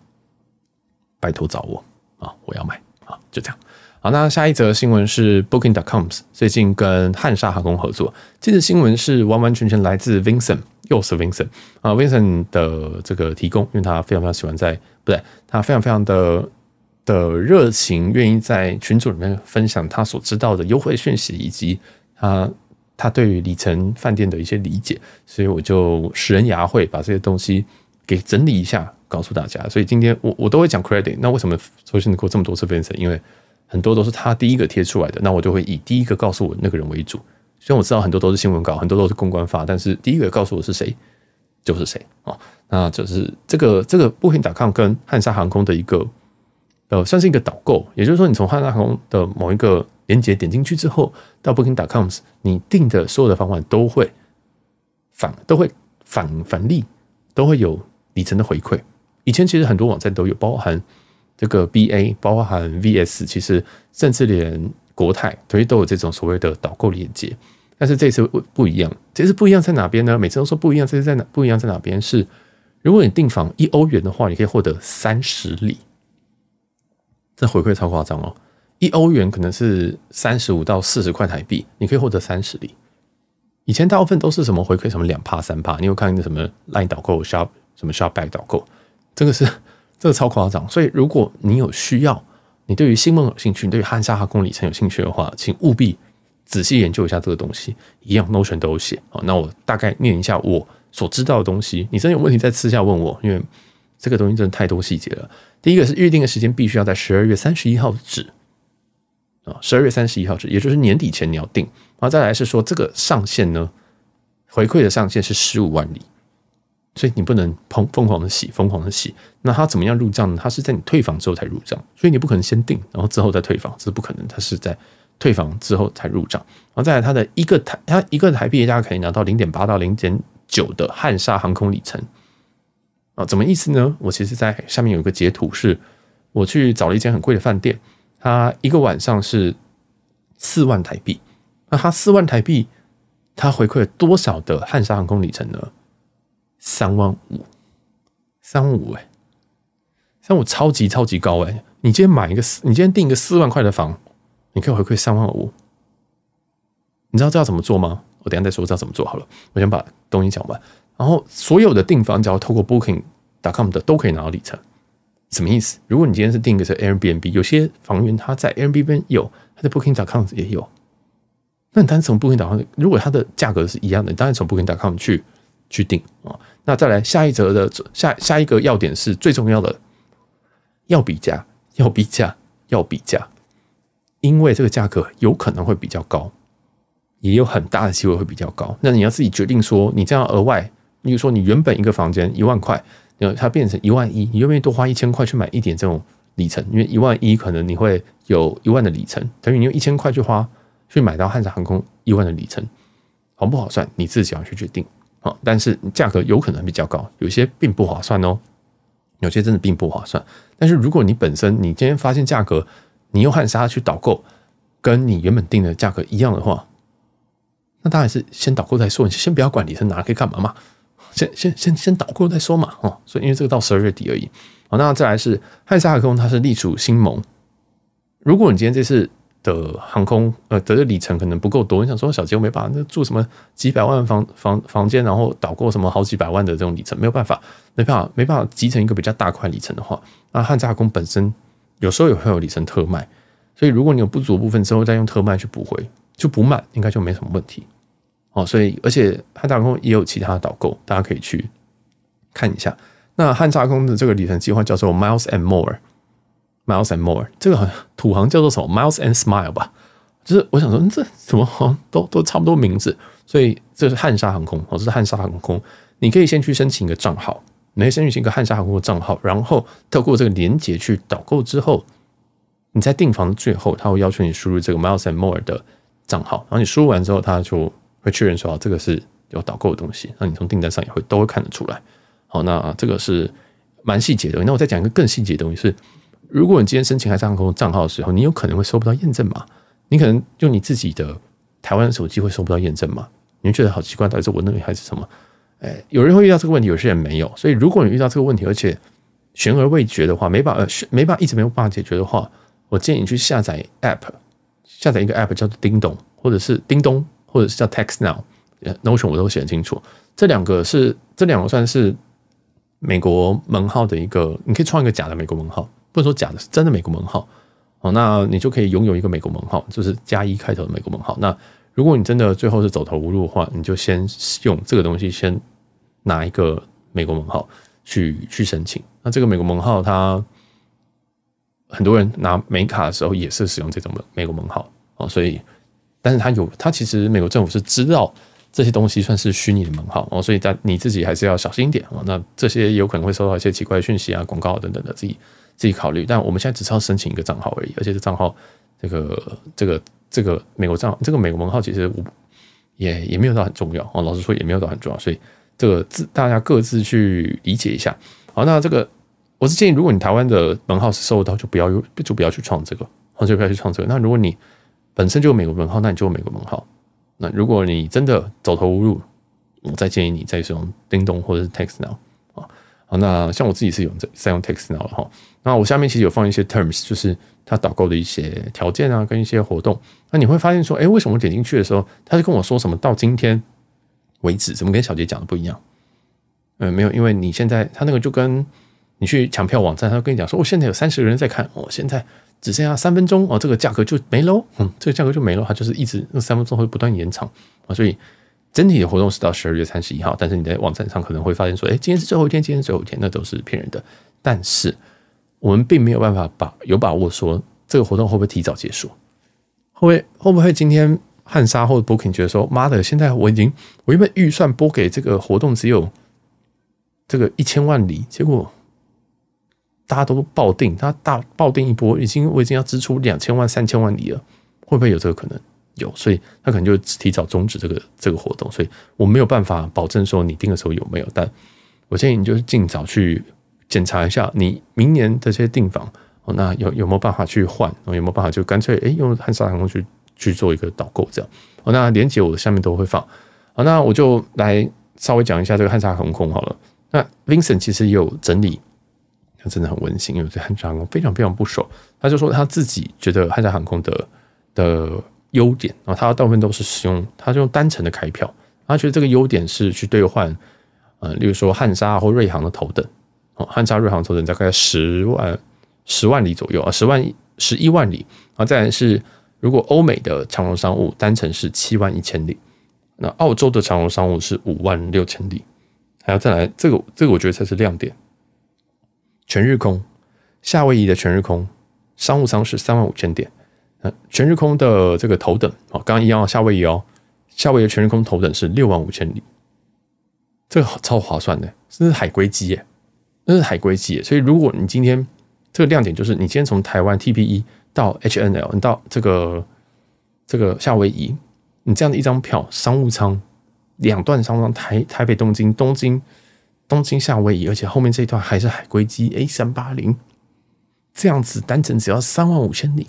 拜托找我啊！我要买啊，就这样。好，那下一则新闻是 Booking.coms 最近跟汉莎航空合作。今日新闻是完完全全来自 Vincent，又是 Vincent 啊，Vincent 的这个提供，因为他非常非常喜欢在不对，他非常非常的。的热情，愿意在群组里面分享他所知道的优惠讯息，以及他他对于里程饭店的一些理解，所以我就拾人牙慧，把这些东西给整理一下，告诉大家。所以今天我我都会讲 credit。那为什么周迅能够这么多次变成？因为很多都是他第一个贴出来的，那我就会以第一个告诉我那个人为主。虽然我知道很多都是新闻稿，很多都是公关发，但是第一个告诉我是谁就是谁哦。那就是这个这个布 c o m 跟汉莎航空的一个。呃，算是一个导购，也就是说，你从汉大航空的某一个连接点进去之后，到 b o o k i n g c o m 你订的所有的房款都会返，都会返返利，都会有里程的回馈。以前其实很多网站都有，包含这个 BA，包含 VS，其实甚至连国泰，其实都有这种所谓的导购链接。但是这次不不一样，这次不一样在哪边呢？每次都说不一样，这次在哪不一样在哪边是，如果你订房一欧元的话，你可以获得三十里。这回馈超夸张哦，一欧元可能是三十五到四十块台币，你可以获得三十粒。以前大部分都是什么回馈什么两趴三趴，你有看那什么 Line 导购、Shop 什么 Shopback 导购，这个是这个超夸张。所以如果你有需要，你对于新梦兴趣、你对于汉莎航空里程有兴趣的话，请务必仔细研究一下这个东西，一样 Notion 都有写。好，那我大概念一下我所知道的东西。你真有问题再私下问我，因为这个东西真的太多细节了。第一个是预定的时间必须要在十二月三十一号止啊，十二月三十一号止，也就是年底前你要定。然后再来是说这个上限呢，回馈的上限是十五万里，所以你不能疯疯狂的洗，疯狂的洗。那它怎么样入账呢？它是在你退房之后才入账，所以你不可能先定，然后之后再退房，这是不可能。它是在退房之后才入账。然后再来，它的一个台它一个台币大概可以拿到零点八到零点九的汉莎航空里程。啊，怎么意思呢？我其实，在下面有一个截图，是我去找了一间很贵的饭店，它一个晚上是四万台币。那它四万台币，它回馈了多少的汉莎航空里程呢？三万五，三万五哎，三万五超级超级高哎！你今天买一个四，你今天订一个四万块的房，你可以回馈三万五。你知道这要怎么做吗？我等下再说，知道怎么做好了。我先把东西讲完。然后所有的订房只要透过 Booking.com 的都可以拿到里程，什么意思？如果你今天是订一个 Airbnb，有些房源它在 Airbnb 有，它在 Booking.com 也有，那你当然从 Booking.com 如果它的价格是一样的，当然从 Booking.com 去去订啊。那再来下一则的下下一个要点是最重要的，要比价，要比价，要比价，因为这个价格有可能会比较高，也有很大的机会会比较高。那你要自己决定说，你这样额外。比如说，你原本一个房间一万块，那它变成一万一，你愿不愿意多花一千块去买一点这种里程？因为一万一可能你会有一万的里程，等于你用一千块去花去买到汉莎航空一万的里程，好不好算？你自己要去决定好，但是价格有可能比较高，有些并不划算哦，有些真的并不划算。但是如果你本身你今天发现价格，你用汉莎去导购，跟你原本定的价格一样的话，那当然是先导购再说，先不要管里程拿可以干嘛嘛。先先先先导购再说嘛，哦，所以因为这个到十二月底而已，好，那再来是汉莎航空，它是隶属新盟。如果你今天这次的航空呃得的里程可能不够多，你想说小杰我没办法，那住什么几百万房房房间，然后导购什么好几百万的这种里程，没有办法，没办法，没办法集成一个比较大块里程的话，那汉莎空本身有时候也会有里程特卖，所以如果你有不足部分之后再用特卖去补回，就补满应该就没什么问题。哦，所以而且汉莎空也有其他的导购，大家可以去看一下。那汉莎空的这个旅程计划叫做 Miles and More，Miles and More 这个好像土航叫做什么 Miles and Smile 吧？就是我想说，这怎么好像都都差不多名字？所以这是汉莎航空哦，这是汉莎航空。你可以先去申请一个账号，你可以先去申请汉莎航空的账号，然后透过这个连接去导购之后，你在订房最后，他会要求你输入这个 Miles and More 的账号，然后你输入完之后，他就。会确认说啊、这个是有导购的东西，那你从订单上也会都会看得出来。好，那这个是蛮细节的。那我再讲一个更细节的东西是：如果你今天申请海上航空账号的时候，你有可能会收不到验证码，你可能用你自己的台湾手机会收不到验证码，你觉得好奇怪，到底是我那里还是什么？哎，有人会遇到这个问题，有些人没有。所以如果你遇到这个问题，而且悬而未决的话，没把没把一直没有办法解决的话，我建议你去下载 App，下载一个 App 叫做叮咚或者是叮咚。或者是叫 Text Now、Notion，我都写很清楚。这两个是这两个算是美国门号的一个，你可以创一个假的美国门号，不能说假的，是真的美国门号哦。那你就可以拥有一个美国门号，就是加一开头的美国门号。那如果你真的最后是走投无路的话，你就先用这个东西先拿一个美国门号去去申请。那这个美国门号，它。很多人拿美卡的时候也是使用这种的美国门号哦，所以。但是他有，他其实美国政府是知道这些东西算是虚拟的门号哦，所以但你自己还是要小心一点哦。那这些有可能会收到一些奇怪的讯息啊、广告等等的，自己自己考虑。但我们现在只是要申请一个账号而已，而且这账号这个这个这个美国账号、这个美国门号其实我也也没有到很重要哦。老实说，也没有到很重要，所以这个自大家各自去理解一下。好，那这个我是建议，如果你台湾的门号是收到，就不要就不要去创这个，就不要去创这个。那如果你本身就美国文号，那你就美国文号。那如果你真的走投无路，我再建议你再使用叮咚或者是 TextNow 啊。好，那像我自己是用在用 TextNow 了哈。那我下面其实有放一些 terms，就是他导购的一些条件啊，跟一些活动。那你会发现说，哎，为什么点进去的时候，他就跟我说什么到今天为止，怎么跟小杰讲的不一样？嗯，没有，因为你现在他那个就跟你去抢票网站，他跟你讲说，我现在有三十个人在看，我现在。只剩下三分钟哦，这个价格就没喽。嗯，这个价格就没了，它就是一直那三分钟会不断延长啊。所以整体的活动是到十二月三十一号，但是你在网站上可能会发现说，哎，今天是最后一天，今天是最后一天，那都是骗人的。但是我们并没有办法把有把握说这个活动会不会提早结束，会会不会今天汉莎或者 Booking 觉得说，妈的，现在我已经我因为预算拨给这个活动只有这个一千万里，结果。大家都抱定，他大抱定一波，已经我已经要支出两千万、三千万里了，会不会有这个可能？有，所以他可能就提早终止这个这个活动，所以我没有办法保证说你定的时候有没有，但我建议你就是尽早去检查一下你明年这些订房哦，那有有没有办法去换？有没有办法就干脆哎用汉莎航空去去做一个导购这样？哦，那连接我下面都会放。好，那我就来稍微讲一下这个汉莎航空好了。那 Vincent 其实有整理。他真的很温馨，因为这汉莎航空非常非常不熟。他就说他自己觉得汉莎航空的的优点，啊，他大部分都是使用，他就用单程的开票。他觉得这个优点是去兑换，呃，例如说汉莎或瑞航的头等，哦，汉莎瑞航头等大概十万十万里左右啊，十万十一万里。然后再是如果欧美的长荣商务单程是七万一千里，那澳洲的长荣商务是五万六千里，还要再来这个这个，我觉得才是亮点。全日空，夏威夷的全日空商务舱是三万五千点。那全日空的这个头等哦，刚刚一样，夏威夷哦，夏威夷全日空头等是六万五千里，这个超划算的，这是海龟机耶，那是海龟机耶。所以如果你今天这个亮点就是你今天从台湾 TPE 到 HNL，你到这个这个夏威夷，你这样的一张票商务舱两段商务舱台台北东京东京。东京夏威夷，而且后面这一段还是海龟机 A 三八零，这样子单程只要三万五千里，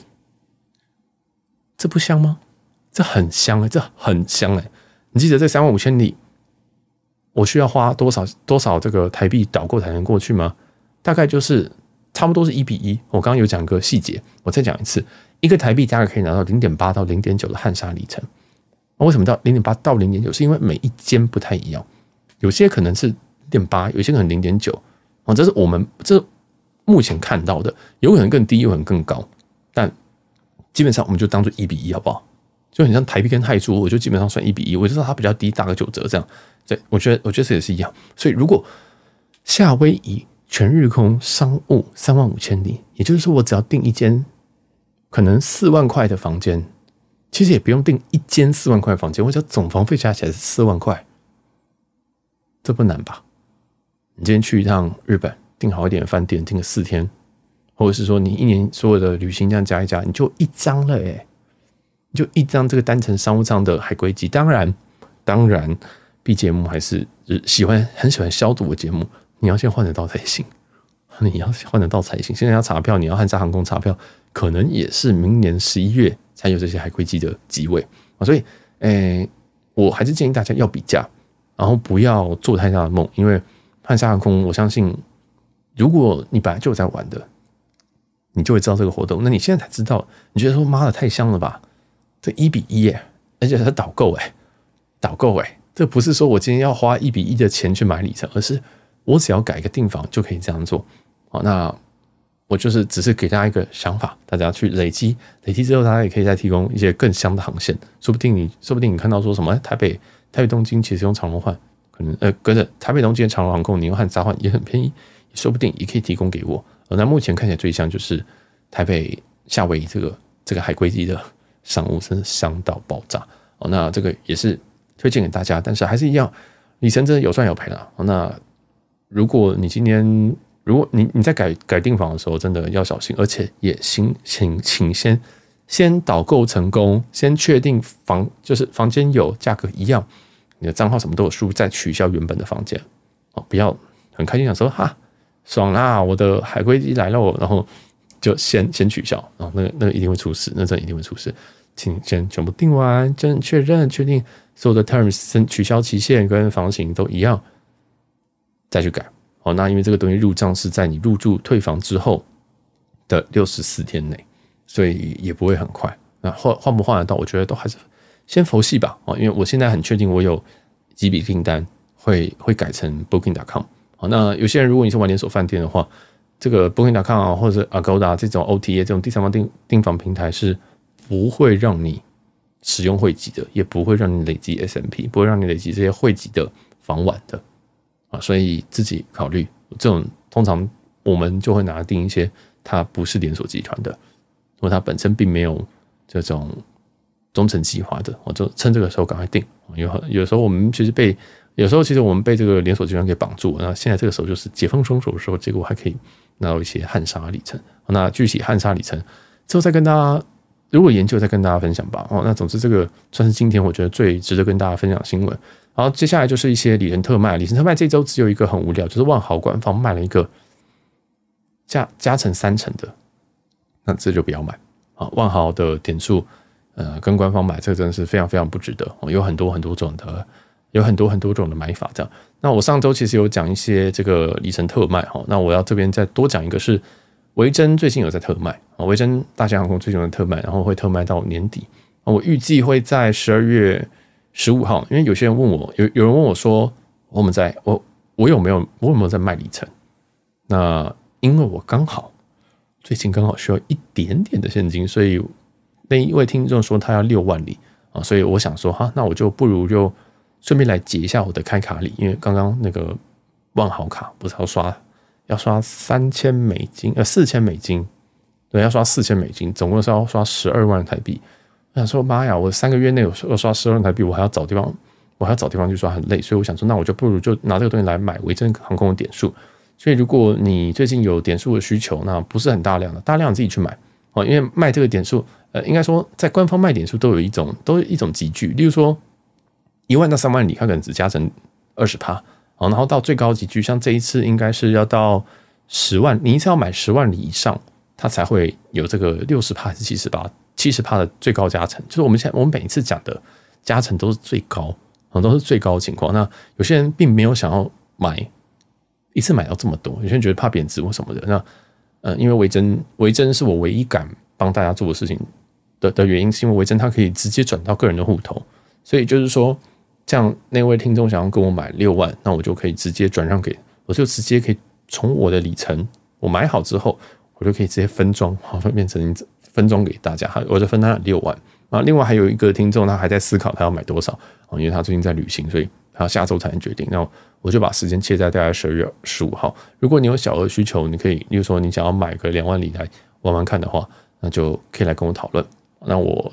这不香吗？这很香诶，这很香哎！你记得这三万五千里，我需要花多少多少这个台币导购才能过去吗？大概就是差不多是一比一。我刚刚有讲个细节，我再讲一次，一个台币大概可以拿到零点八到零点九的汉莎里程。为什么到零点八到零点九？是因为每一间不太一样，有些可能是。点八，有些能零点九，啊，这是我们这目前看到的，有可能更低，有可能更高，但基本上我们就当做一比一，好不好？就很像台币跟泰铢，我就基本上算一比一，我知道它比较低，打个九折这样，对我觉得我觉得这也是一样，所以如果夏威夷全日空商务三万五千里，也就是说我只要订一间可能四万块的房间，其实也不用订一间四万块的房间，我只要总房费加起来是四万块，这不难吧？你今天去一趟日本，订好一点饭店，订个四天，或者是说你一年所有的旅行这样加一加，你就一张了哎，你就一张这个单程商务舱的海归机。当然，当然，B 节目还是喜欢很喜欢消毒的节目，你要先换得到才行。你要换得到才行。现在要查票，你要汉莎航空查票，可能也是明年十一月才有这些海归机的机位啊。所以，哎，我还是建议大家要比价，然后不要做太大的梦，因为。换下航空，我相信，如果你本来就在玩的，你就会知道这个活动。那你现在才知道，你觉得说妈的太香了吧？这一比一哎，而且它导购哎，导购哎，这不是说我今天要花一比一的钱去买里程，而是我只要改一个订房就可以这样做。好，那我就是只是给大家一个想法，大家去累积，累积之后大家也可以再提供一些更香的航线。说不定你，说不定你看到说什么台北台北东京，其实用长龙换。呃，跟着台北龙捷、长荣航空、宁汉、杂换也很便宜，说不定也可以提供给我。哦，那目前看起来最像就是台北夏威夷这个这个海龟机的 商务，真的香到爆炸哦。那这个也是推荐给大家，但是还是一样，里程真的有赚有赔了。那如果你今天如果你你在改改订房的时候，真的要小心，而且也行，请请先先导购成功，先确定房就是房间有价格一样。你的账号什么都有输，再取消原本的房间哦，不要很开心想说哈爽啦，我的海龟机来了，然后就先先取消啊，那个那个一定会出事，那真一定会出事，请先全部订完，真确认确定所有的 terms 取消期限跟房型都一样，再去改哦。那因为这个东西入账是在你入住退房之后的六十四天内，所以也不会很快。那换换不换得到，我觉得都还是。先佛系吧，啊，因为我现在很确定，我有几笔订单会会改成 Booking.com。好，那有些人，如果你是玩连锁饭店的话，这个 Booking.com 啊，或者是 Agoda 这种 o t a 这种第三方订订房平台是不会让你使用汇集的，也不会让你累积 SMP，不会让你累积这些汇集的房晚的啊，所以自己考虑。这种通常我们就会拿定一些它不是连锁集团的，或它本身并没有这种。中程计划的，我就趁这个时候赶快定，因为有时候我们其实被，有时候其实我们被这个连锁集团给绑住，那现在这个时候就是解放双手的时候，结果还可以拿到一些汉莎里程。那具体汉莎里程之后再跟大家，如果研究再跟大家分享吧。哦，那总之这个算是今天我觉得最值得跟大家分享新闻。然后接下来就是一些里程特卖，里程特卖这周只有一个很无聊，就是万豪官方卖了一个加加成三成的，那这就不要买啊！万豪的点数。呃，跟官方买这个真的是非常非常不值得。有很多很多种的，有很多很多种的买法。这样，那我上周其实有讲一些这个里程特卖哈。那我要这边再多讲一个，是维珍最近有在特卖啊，维珍大型航空最近的特卖，然后会特卖到年底。我预计会在十二月十五号，因为有些人问我，有有人问我说，我们在我我有没有我有没有在卖里程？那因为我刚好最近刚好需要一点点的现金，所以。那一位听众说他要六万里啊，所以我想说哈，那我就不如就顺便来结一下我的开卡礼，因为刚刚那个万豪卡不是要刷，要刷三千美金呃四千美金，对，要刷四千美金，总共是要刷十二万台币。我想说妈呀，我三个月内我要刷十二万台币，我还要找地方，我还要找地方去刷，很累。所以我想说，那我就不如就拿这个东西来买维珍航空的点数。所以如果你最近有点数的需求，那不是很大量的，大量自己去买哦，因为卖这个点数。呃，应该说，在官方卖点数都有一种，都有一种集聚。例如说，一万到三万里，它可能只加成二十帕。哦，然后到最高集聚，像这一次应该是要到十万，你一次要买十万里以上，它才会有这个六十帕、是七十帕、七十帕的最高加成。就是我们现在，我们每一次讲的加成都是最高，很多是最高情况。那有些人并没有想要买一次买到这么多，有些人觉得怕贬值或什么的。那呃，因为维珍，维珍是我唯一敢帮大家做的事情。的的原因是因为维珍他可以直接转到个人的户头，所以就是说，像那位听众想要跟我买六万，那我就可以直接转让给，我就直接可以从我的里程，我买好之后，我就可以直接分装，分变成分装给大家，我就分他六万。啊，另外还有一个听众，他还在思考他要买多少啊，因为他最近在旅行，所以他下周才能决定。那我就把时间切在大概十月十五号。如果你有小额需求，你可以，例如说你想要买个两万里来玩玩看的话，那就可以来跟我讨论。那我，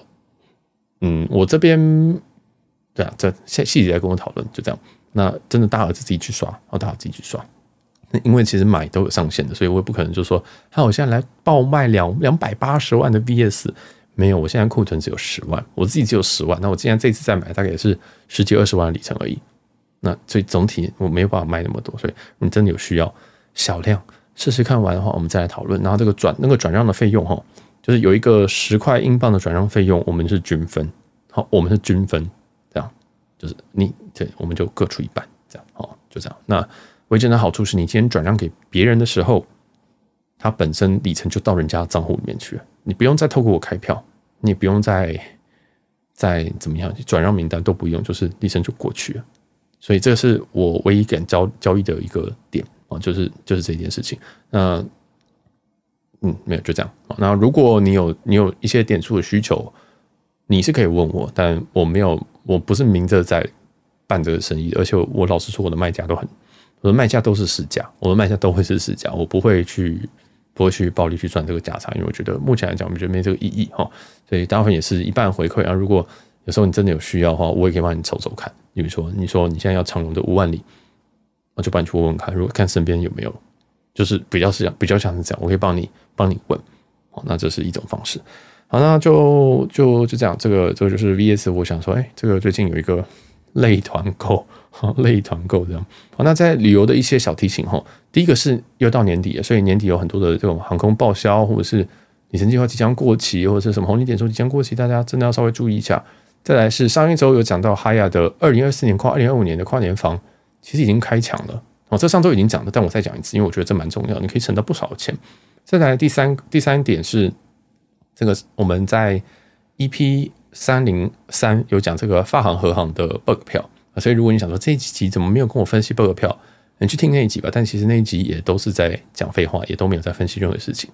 嗯，我这边对啊，这细细节来跟我讨论，就这样。那真的，大儿子自己去刷，后大儿子自己去刷。那因为其实买都有上限的，所以我也不可能就说，那我现在来爆卖两两百八十万的 VS，没有，我现在库存只有十万，我自己只有十万。那我既然这次再买，大概也是十几二十万的里程而已。那所以总体我没有办法卖那么多，所以你真的有需要，小量试试看。完的话，我们再来讨论。然后这个转那个转让的费用，哈。就是有一个十块英镑的转让费用，我们是均分。好，我们是均分，这样就是你，对，我们就各出一半，这样好，就这样。那唯一真的好处是，你今天转让给别人的时候，它本身里程就到人家账户里面去了，你不用再透过我开票，你也不用再再怎么样，转让名单都不用，就是里程就过去了。所以这个是我唯一敢交交易的一个点啊，就是就是这件事情。那。嗯，没有就这样。那如果你有你有一些点数的需求，你是可以问我，但我没有，我不是明着在办这个生意。而且我老实说，我的卖家都很，我的卖家都是实价，我的卖家都会是实价，我不会去不会去暴力去赚这个价差，因为我觉得目前来讲，我们觉得没这个意义哈。所以大部分也是一半回馈。啊。如果有时候你真的有需要的话，我也可以帮你瞅瞅看。比如说你说你现在要长荣的五万里，我就帮你去问问看，如果看身边有没有。就是比较是这样，比较像是这样，我可以帮你帮你问，好，那这是一种方式，好，那就就就这样，这个这个就是 VS。我想说，哎，这个最近有一个类团购，哈，类团购这样，好，那在旅游的一些小提醒，哈，第一个是又到年底了，所以年底有很多的这种航空报销，或者是旅行计划即将过期，或者是什么红利点数即将过期，大家真的要稍微注意一下。再来是上一周有讲到哈亚的二零二四年跨二零二五年的跨年房，其实已经开抢了。哦，这上周已经讲了，但我再讲一次，因为我觉得这蛮重要，你可以省到不少钱。再来第三第三点是，这个我们在 EP 三零三有讲这个发行和行的 bug 票啊，所以如果你想说这一集怎么没有跟我分析 bug 票，你去听那一集吧。但其实那一集也都是在讲废话，也都没有在分析任何事情。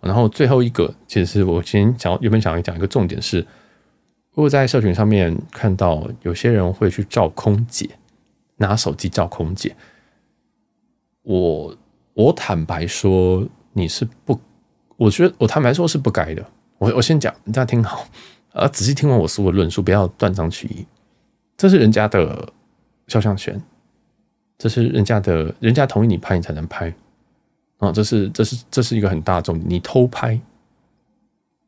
然后最后一个，其实是我今天讲原本想要讲一个重点是，如果在社群上面看到有些人会去照空姐，拿手机照空姐。我我坦白说，你是不，我觉得我坦白说是不该的。我我先讲，你家听好，啊，仔细听完我所有的论述，不要断章取义。这是人家的肖像权，这是人家的，人家同意你拍，你才能拍。啊，这是这是这是一个很大的重点。你偷拍，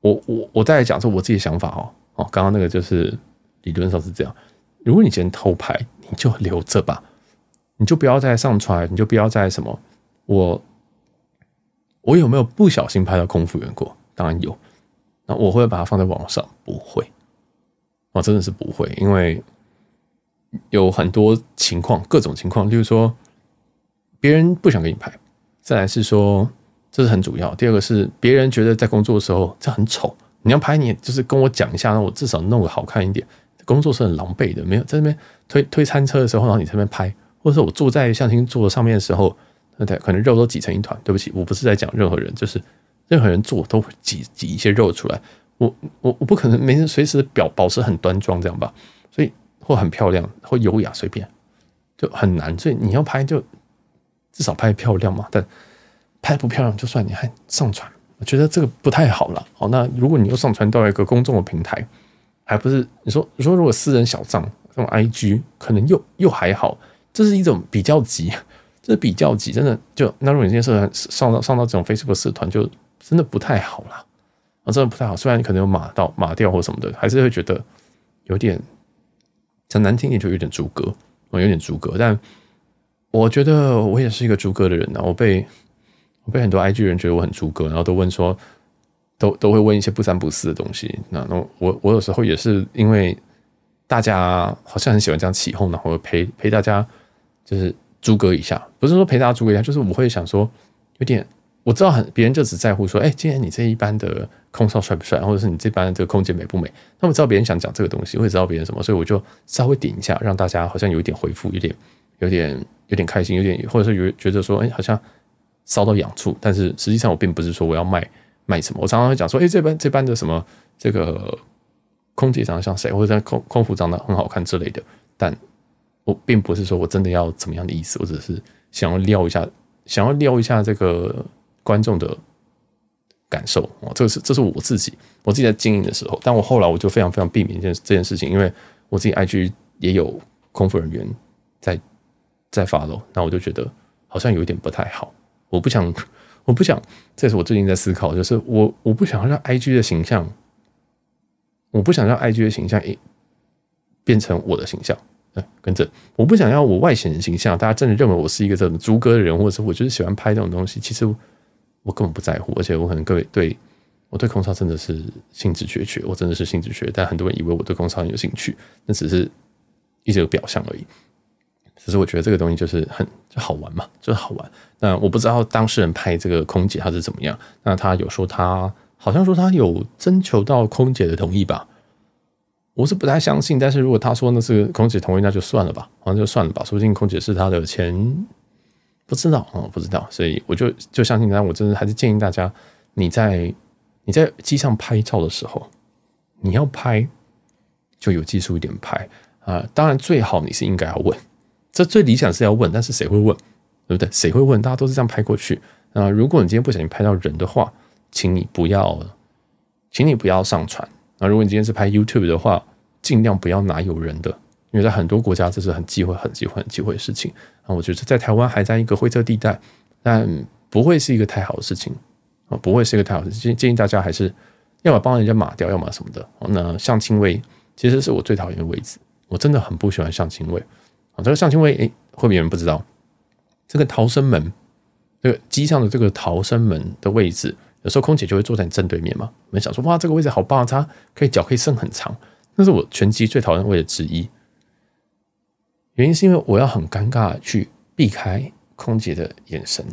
我我我再来讲说我自己的想法哦哦，刚刚那个就是理论上是这样。如果你嫌偷拍，你就留着吧。你就不要再上传，你就不要再什么，我我有没有不小心拍到空服员过？当然有，那我会把它放在网上？不会，我真的是不会，因为有很多情况，各种情况，例如说别人不想给你拍，再来是说这是很主要，第二个是别人觉得在工作的时候这很丑，你要拍你就是跟我讲一下，我至少弄个好看一点。工作是很狼狈的，没有在那边推推餐车的时候，然后你这边拍。或者说我坐在象形座上面的时候，那对可能肉都挤成一团。对不起，我不是在讲任何人，就是任何人坐都会挤挤一些肉出来。我我我不可能每天随时表保持很端庄这样吧，所以会很漂亮，会优雅，随便就很难。所以你要拍就至少拍漂亮嘛。但拍不漂亮就算你还上传，我觉得这个不太好了。好，那如果你又上传到一个公众的平台，还不是你说你说如果私人小账，这种 I G 可能又又还好。这是一种比较级，这是比较级，真的就纳入你这些社团，上到上到这种 Facebook 社团，就真的不太好啦。啊，真的不太好。虽然可能有码到码掉或什么的，还是会觉得有点，讲难听点就有点逐格，啊，有点逐格。但我觉得我也是一个逐格的人呢。我被我被很多 IG 人觉得我很逐格，然后都问说，都都会问一些不三不四的东西。那那我我有时候也是因为。大家好像很喜欢这样起哄，然后陪陪大家就是诸葛一下，不是说陪大家诸葛一下，就是我会想说，有点我知道，很别人就只在乎说，哎，今天你这一班的空少帅不帅，或者是你这班这个空姐美不美？那我知道别人想讲这个东西，我也知道别人什么，所以我就稍微顶一下，让大家好像有一点回复，有点有点有点开心，有点或者是有觉得说，哎，好像烧到痒处，但是实际上我并不是说我要卖卖什么，我常常会讲说，哎，这班这班的什么这个。空姐长得像谁，或者在空空服长得很好看之类的，但我并不是说我真的要怎么样的意思，我只是想要撩一下，想要撩一下这个观众的感受哦。这个是，这是我自己，我自己在经营的时候，但我后来我就非常非常避免这件这件事情，因为我自己 IG 也有空服人员在在发喽，那我就觉得好像有一点不太好，我不想，我不想，这是我最近在思考，就是我我不想要让 IG 的形象。我不想让 IG 的形象诶变成我的形象，跟着我不想要我外显形象，大家真的认为我是一个这种猪哥的人，或者是我就是喜欢拍这种东西，其实我根本不在乎。而且我可能各位对我对空少真的是兴致缺缺，我真的是兴致缺，但很多人以为我对空少有兴趣，那只是一些表象而已。只是我觉得这个东西就是很就好玩嘛，就是好玩。那我不知道当事人拍这个空姐他是怎么样，那他有说他。好像说他有征求到空姐的同意吧，我是不太相信。但是如果他说那是空姐同意，那就算了吧，好像就算了吧。说不定空姐是他的前，不知道啊，不知道。所以我就就相信他。我真的还是建议大家，你在你在机上拍照的时候，你要拍，就有技术一点拍啊。当然最好你是应该要问，这最理想是要问，但是谁会问，对不对？谁会问？大家都是这样拍过去。那如果你今天不小心拍到人的话，请你不要，请你不要上传。那如果你今天是拍 YouTube 的话，尽量不要拿有人的，因为在很多国家这是很忌讳、很忌讳、很忌讳的事情。啊，我觉得在台湾还在一个灰色地带，但不会是一个太好的事情啊，不会是一个太好的事。建建议大家还是要么帮人家码掉，要么什么的。哦，那相亲位其实是我最讨厌的位置，我真的很不喜欢相亲位。啊，这个相亲位，哎，会不会人不知道？这个逃生门，这个机上的这个逃生门的位置。有时候空姐就会坐在你正对面嘛，我们想说哇，这个位置好棒，它可以脚可以伸很长。那是我拳机最讨厌位置之一，原因是因为我要很尴尬去避开空姐的眼神，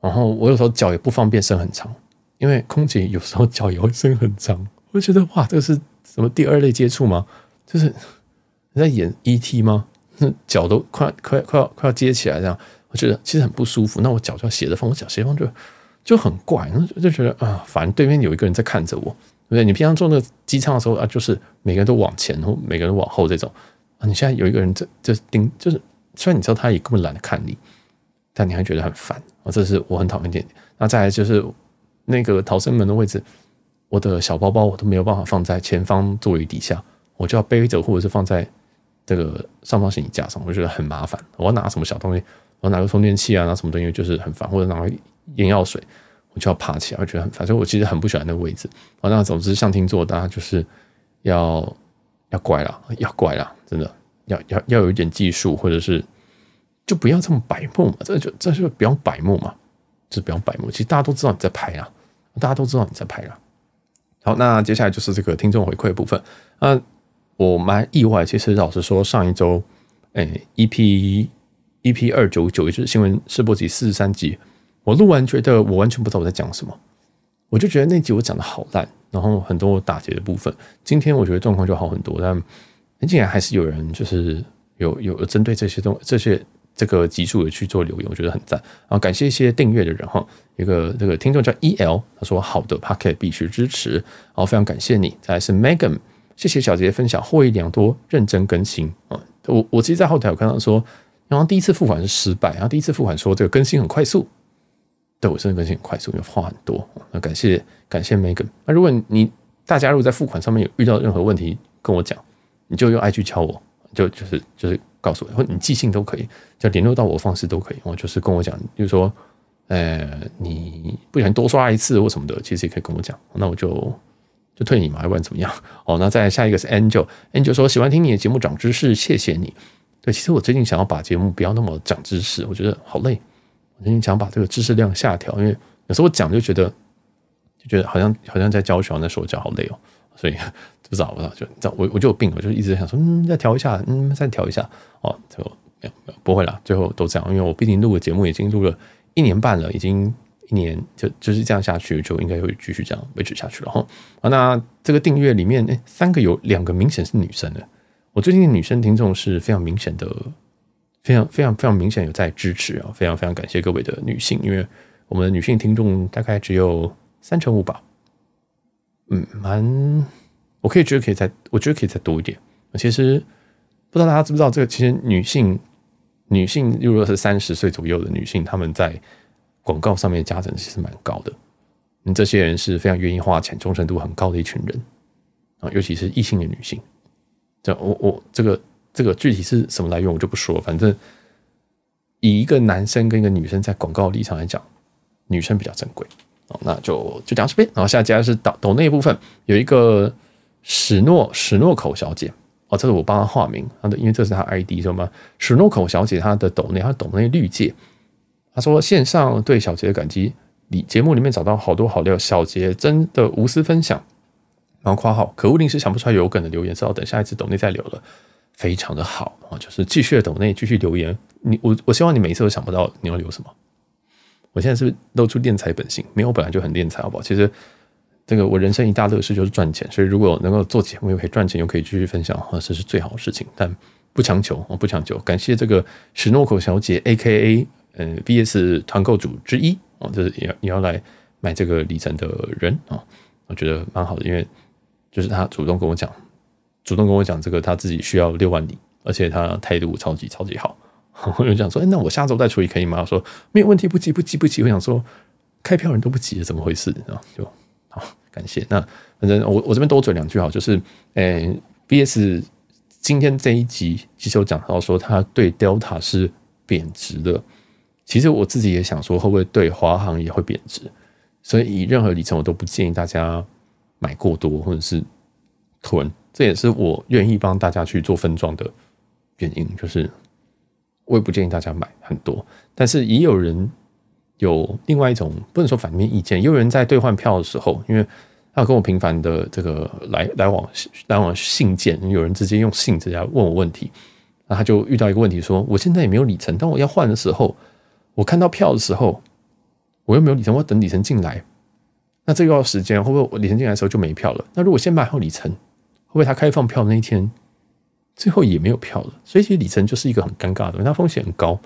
然后我有时候脚也不方便伸很长，因为空姐有时候脚也会伸很长，我觉得哇，这个是什么第二类接触吗？就是你在演 E.T. 吗？那脚都快快快要快要接起来这样，我觉得其实很不舒服。那我脚就要斜着放，我脚斜放就。就很怪，就就觉得啊，反正对面有一个人在看着我，对不对？你平常坐那个机舱的时候啊，就是每个人都往前，或每个人都往后这种。啊，你现在有一个人，这就是盯，就是虽然你知道他也根本懒得看你，但你还觉得很烦。啊，这是我很讨厌点。那再来就是那个逃生门的位置，我的小包包我都没有办法放在前方座椅底下，我就要背着或者是放在这个上方行李架上，我就觉得很麻烦。我要拿什么小东西？我拿个充电器啊，拿什么东西就是很烦，或者拿来。眼药水，我就要爬起来。我觉得，反正我其实很不喜欢那个位置。好，那总之，向厅座大家就是要要乖了，要乖了，真的要要要有一点技术，或者是就不要这么摆墨嘛。这就这是不要摆墨嘛，就不要摆墨。其实大家都知道你在拍啊，大家都知道你在拍啊。好，那接下来就是这个听众回馈部分。那我蛮意外，其实老实说，上一周，哎，EP EP 二九九，也就是新闻试播集四十三集。我录完觉得我完全不知道我在讲什么，我就觉得那集我讲的好烂，然后很多打结的部分。今天我觉得状况就好很多，但很显然还是有人就是有有针对这些东这些这个集数的去做留言，我觉得很赞啊！感谢一些订阅的人哈，一个这个听众叫 E L，他说好的 Pocket 必须支持，然后非常感谢你。再来是 Megan，谢谢小杰分享，获益良多，认真更新啊！我我其实在后台我看到说，然后第一次付款是失败，然后第一次付款说这个更新很快速。对我真的更新很快速，因为话很多。那感谢感谢 Megan。那如果你大家如果在付款上面有遇到任何问题，跟我讲，你就用 IG 敲我，就就是就是告诉我，或你寄信都可以，就联络到我方式都可以。我就是跟我讲，就是说，呃，你不想多刷一次或什么的，其实也可以跟我讲。那我就就退你嘛，要不然怎么样？哦，那再下一个是 Angel，Angel 说喜欢听你的节目长知识，谢谢你。对，其实我最近想要把节目不要那么长知识，我觉得好累。你想把这个知识量下调，因为有时候我讲就觉得就觉得好像好像在教学，那时候脚好累哦，所以就找不到，就找我我就有病，我就一直在想说，嗯，再调一下，嗯，再调一下哦，就没有不会了，最后都这样，因为我毕竟录个节目已经录了一年半了，已经一年就就是这样下去，就应该会继续这样维持下去了哈。啊，那这个订阅里面哎，三个有两个明显是女生的，我最近女生听众是非常明显的。非常非常非常明显有在支持啊！非常非常感谢各位的女性，因为我们的女性听众大概只有三成五吧。嗯，蛮我可以觉得可以再，我觉得可以再多一点。其实不知道大家知不知道，这个其实女性女性如果是三十岁左右的女性，她们在广告上面加成其实蛮高的。嗯，这些人是非常愿意花钱、忠诚度很高的一群人啊，尤其是异性的女性。这我我这个。这个具体是什么来源我就不说，反正以一个男生跟一个女生在广告立场来讲，女生比较珍贵哦，那就就讲这边。然后下家是抖抖一部分有一个史诺史诺口小姐哦，这是我帮她化名，他的因为这是她 ID，知道吗？史诺口小姐她的抖内，她抖内绿界，她说线上对小杰的感激，你节目里面找到好多好料，小杰真的无私分享，然后括号可恶临时想不出来有梗的留言，只好等下一次抖内再留了。非常的好啊，就是继续抖你，继续留言。你我我希望你每次都想不到你要留什么。我现在是露出敛财本性，没有本来就很敛财，好不好？其实这个我人生一大乐事就是赚钱，所以如果能够做节目又可以赚钱又可以继续分享，这是最好的事情。但不强求，我不强求。感谢这个史诺口小姐 （A.K.A. 嗯 B.S. 团购组之一）哦，就是也也要来买这个里程的人啊，我觉得蛮好的，因为就是他主动跟我讲。主动跟我讲这个，他自己需要六万里，而且他态度超级超级好。我就想说，哎，那我下周再处理可以吗？他说没有问题，不急不急不急。我想说，开票人都不急，怎么回事啊？就好，感谢。那反正我我这边多嘴两句好，就是，哎，B S 今天这一集其实有讲到说，他对 Delta 是贬值的。其实我自己也想说，会不会对华航也会贬值？所以以，任何里程我都不建议大家买过多或者是囤。这也是我愿意帮大家去做分装的原因，就是我也不建议大家买很多。但是也有人有另外一种不能说反面意见，也有人在兑换票的时候，因为他跟我频繁的这个来来往来往信件，有人直接用信直接问我问题。那他就遇到一个问题，说我现在也没有里程，但我要换的时候，我看到票的时候我又没有里程，我等里程进来，那这又要时间，会不会里程进来的时候就没票了？那如果先买好里程？为他开放票那一天，最后也没有票了。所以，其实里程就是一个很尴尬的，它风险很高。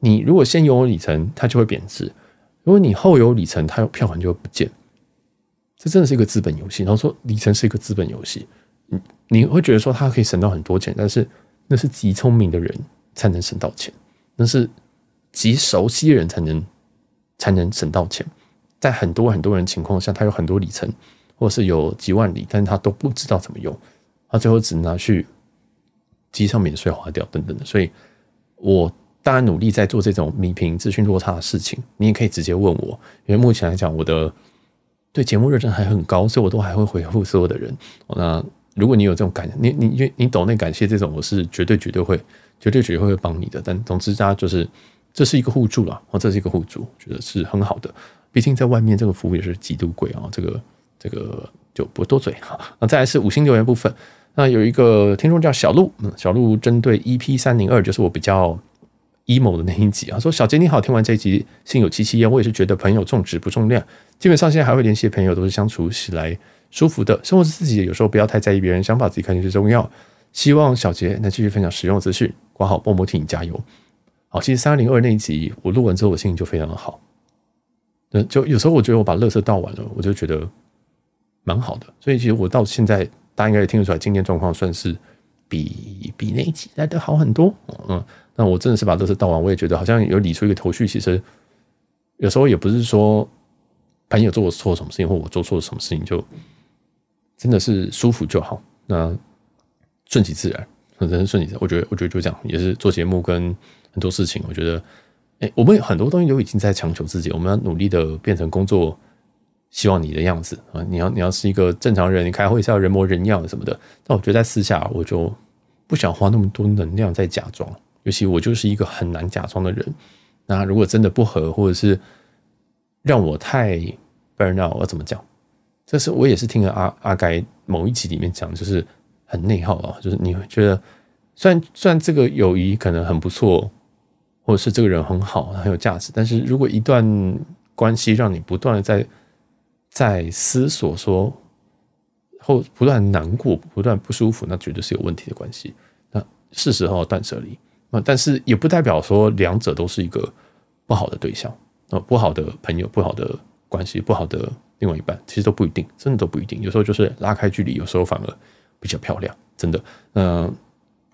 你如果先有里程，它就会贬值；如果你后有里程，它票款就会不见。这真的是一个资本游戏。然后说里程是一个资本游戏，你你会觉得说它可以省到很多钱，但是那是极聪明的人才能省到钱，那是极熟悉的人才能才能省到钱。在很多很多人情况下，他有很多里程，或是有几万里，但是他都不知道怎么用。那最后只拿去机上免税花掉等等的，所以我当然努力在做这种弥平资讯落差的事情。你也可以直接问我，因为目前来讲我的对节目热忱还很高，所以我都还会回复所有的人。那如果你有这种感，你你你你懂那感谢这种，我是绝对绝对会绝对绝对会帮你的。但总之大家就是这是一个互助了，哦，这是一个互助，我觉得是很好的。毕竟在外面这个服务也是极度贵啊，这个这个就不多嘴哈。那再来是五星留言部分。那有一个听众叫小鹿，嗯，小鹿针对 EP 三零二，就是我比较 emo 的那一集啊，说小杰你好，听完这一集心有戚戚焉，我也是觉得朋友种植不重要，基本上现在还会联系的朋友，都是相处起来舒服的，生活是自己的，有时候不要太在意别人想法，自己肯定最重要。希望小杰能继续分享实用资讯，管好波波，替你加油。好，其实三零二那一集我录完之后，我心情就非常的好。嗯，就有时候我觉得我把乐色倒完了，我就觉得蛮好的，所以其实我到现在。大家应该也听得出来，今天状况算是比比那几来的好很多。嗯，那我真的是把这事道完，我也觉得好像有理出一个头绪。其实有时候也不是说朋友做错什么事情，或我做错什么事情，就真的是舒服就好。那顺其自然，很顺其自然。我觉得，我觉得就这样，也是做节目跟很多事情。我觉得，哎，我们很多东西都已经在强求自己，我们要努力的变成工作。希望你的样子啊，你要你要是一个正常人，你开会是要人模人样的什么的。但我觉得在私下，我就不想花那么多能量在假装。尤其我就是一个很难假装的人。那如果真的不合，或者是让我太 burnout，要怎么讲？这是我也是听了阿阿该某一集里面讲，就是很内耗啊。就是你觉得虽然虽然这个友谊可能很不错，或者是这个人很好很有价值，但是如果一段关系让你不断的在在思索，说后不断难过，不断不舒服，那绝对是有问题的关系。那是时候断舍离。那但是也不代表说两者都是一个不好的对象啊，不好的朋友，不好的关系，不好的另外一半，其实都不一定，真的都不一定。有时候就是拉开距离，有时候反而比较漂亮，真的。嗯，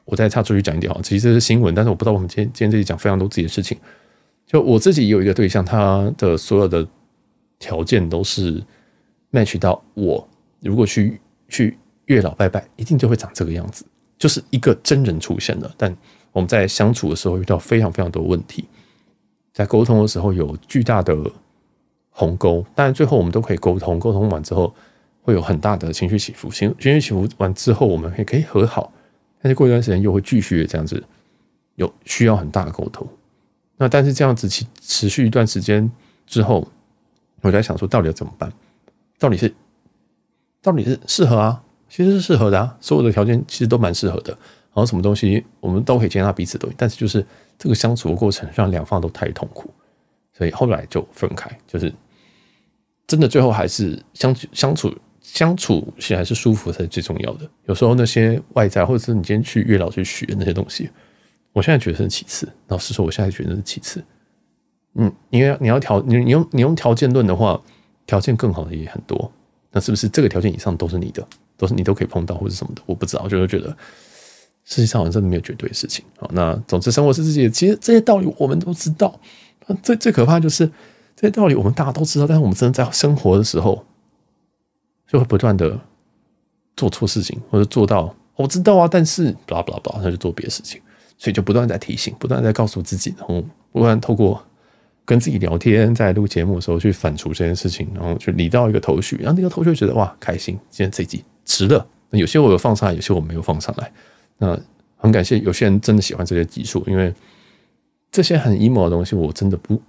我再插出去讲一点哈，其实这是新闻，但是我不知道我们今天今天这里讲非常多自己的事情。就我自己有一个对象，他的所有的。条件都是 match 到我，如果去去月老拜拜，一定就会长这个样子，就是一个真人出现了。但我们在相处的时候遇到非常非常多问题，在沟通的时候有巨大的鸿沟。当然，最后我们都可以沟通，沟通完之后会有很大的情绪起伏。情情绪起伏完之后，我们也可以和好，但是过一段时间又会继续这样子，有需要很大的沟通。那但是这样子持持续一段时间之后。我在想说，到底要怎么办？到底是，到底是适合啊？其实是适合的啊，所有的条件其实都蛮适合的。然后什么东西我们都可以接纳彼此都，但是就是这个相处的过程让两方都太痛苦，所以后来就分开。就是真的最后还是相处相处相处，起来是舒服才是最重要的。有时候那些外在，或者是你今天去月老去学那些东西，我现在觉得是其次。老实说，我现在觉得是其次。嗯，你你要条你你用你用条件论的话，条件更好的也很多。那是不是这个条件以上都是你的，都是你都可以碰到或者什么的？我不知道，我就会觉得世界上好像真的没有绝对的事情好，那总之，生活是自己的。其实这些道理我们都知道，最最可怕就是这些道理我们大家都知道，但是我们真的在生活的时候就会不断的做错事情，或者做到我知道啊，但是 blah blah blah，那就做别的事情，所以就不断在提醒，不断在告诉自己，然后不断透过。跟自己聊天，在录节目的时候去反刍这件事情，然后去理到一个头绪，然后那个头绪觉得哇，开心，今天这一集值了。那有些我有放上来，有些我没有放上来。那很感谢有些人真的喜欢这些技术，因为这些很 emo 的东西，我真的不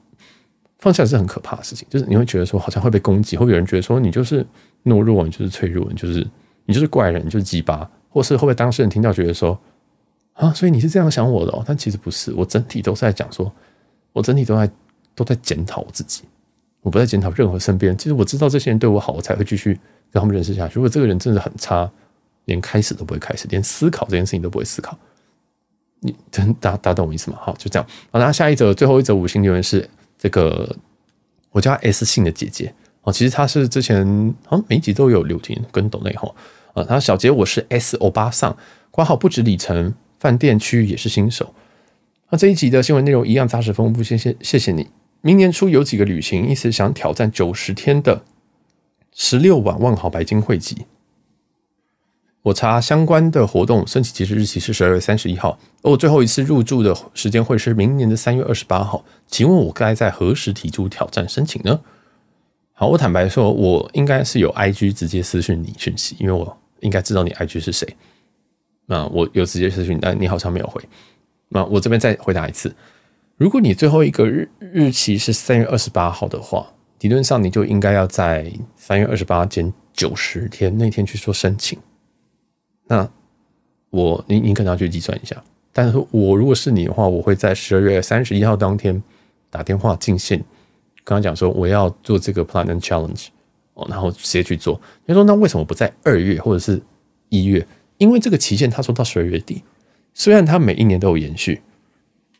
放下是很可怕的事情。就是你会觉得说，好像会被攻击，会有人觉得说你就是懦弱，你就是脆弱，你就是你就是怪人，就是鸡巴，或是会不会当事人听到觉得说啊，所以你是这样想我的哦？但其实不是，我整体都是在讲说，我整体都在。都在检讨我自己，我不在检讨任何身边。其实我知道这些人对我好，我才会继续跟他们认识下下。如果这个人真的很差，连开始都不会开始，连思考这件事情都不会思考，你真 大大懂我意思吗？好，就这样。好，那下一则最后一则五行留言是这个，我叫 S 姓的姐姐啊。其实她是之前啊每一集都有留婷跟董磊哈啊。她说小杰，我是 S 欧巴上，官号不止里程，饭店区也是新手。那这一集的新闻内容一样扎实丰富，谢谢谢谢你。明年初有几个旅行，意思想挑战九十天的十六晚万豪白金汇集。我查相关的活动申请截止日期是十二月三十一号，而我最后一次入住的时间会是明年的三月二十八号。请问，我该在何时提出挑战申请呢？好，我坦白说，我应该是有 IG 直接私讯你讯息，因为我应该知道你 IG 是谁。那我有直接私讯，但你好像没有回。那我这边再回答一次。如果你最后一个日日期是三月二十八号的话，理论上你就应该要在三月二十八减九十天那天去做申请。那我你你可能要去计算一下，但是我如果是你的话，我会在十二月三十一号当天打电话进线，刚刚讲说我要做这个 Planet Challenge 哦，然后直接去做。就说那为什么不在二月或者是一月？因为这个期限他说到十二月底，虽然他每一年都有延续。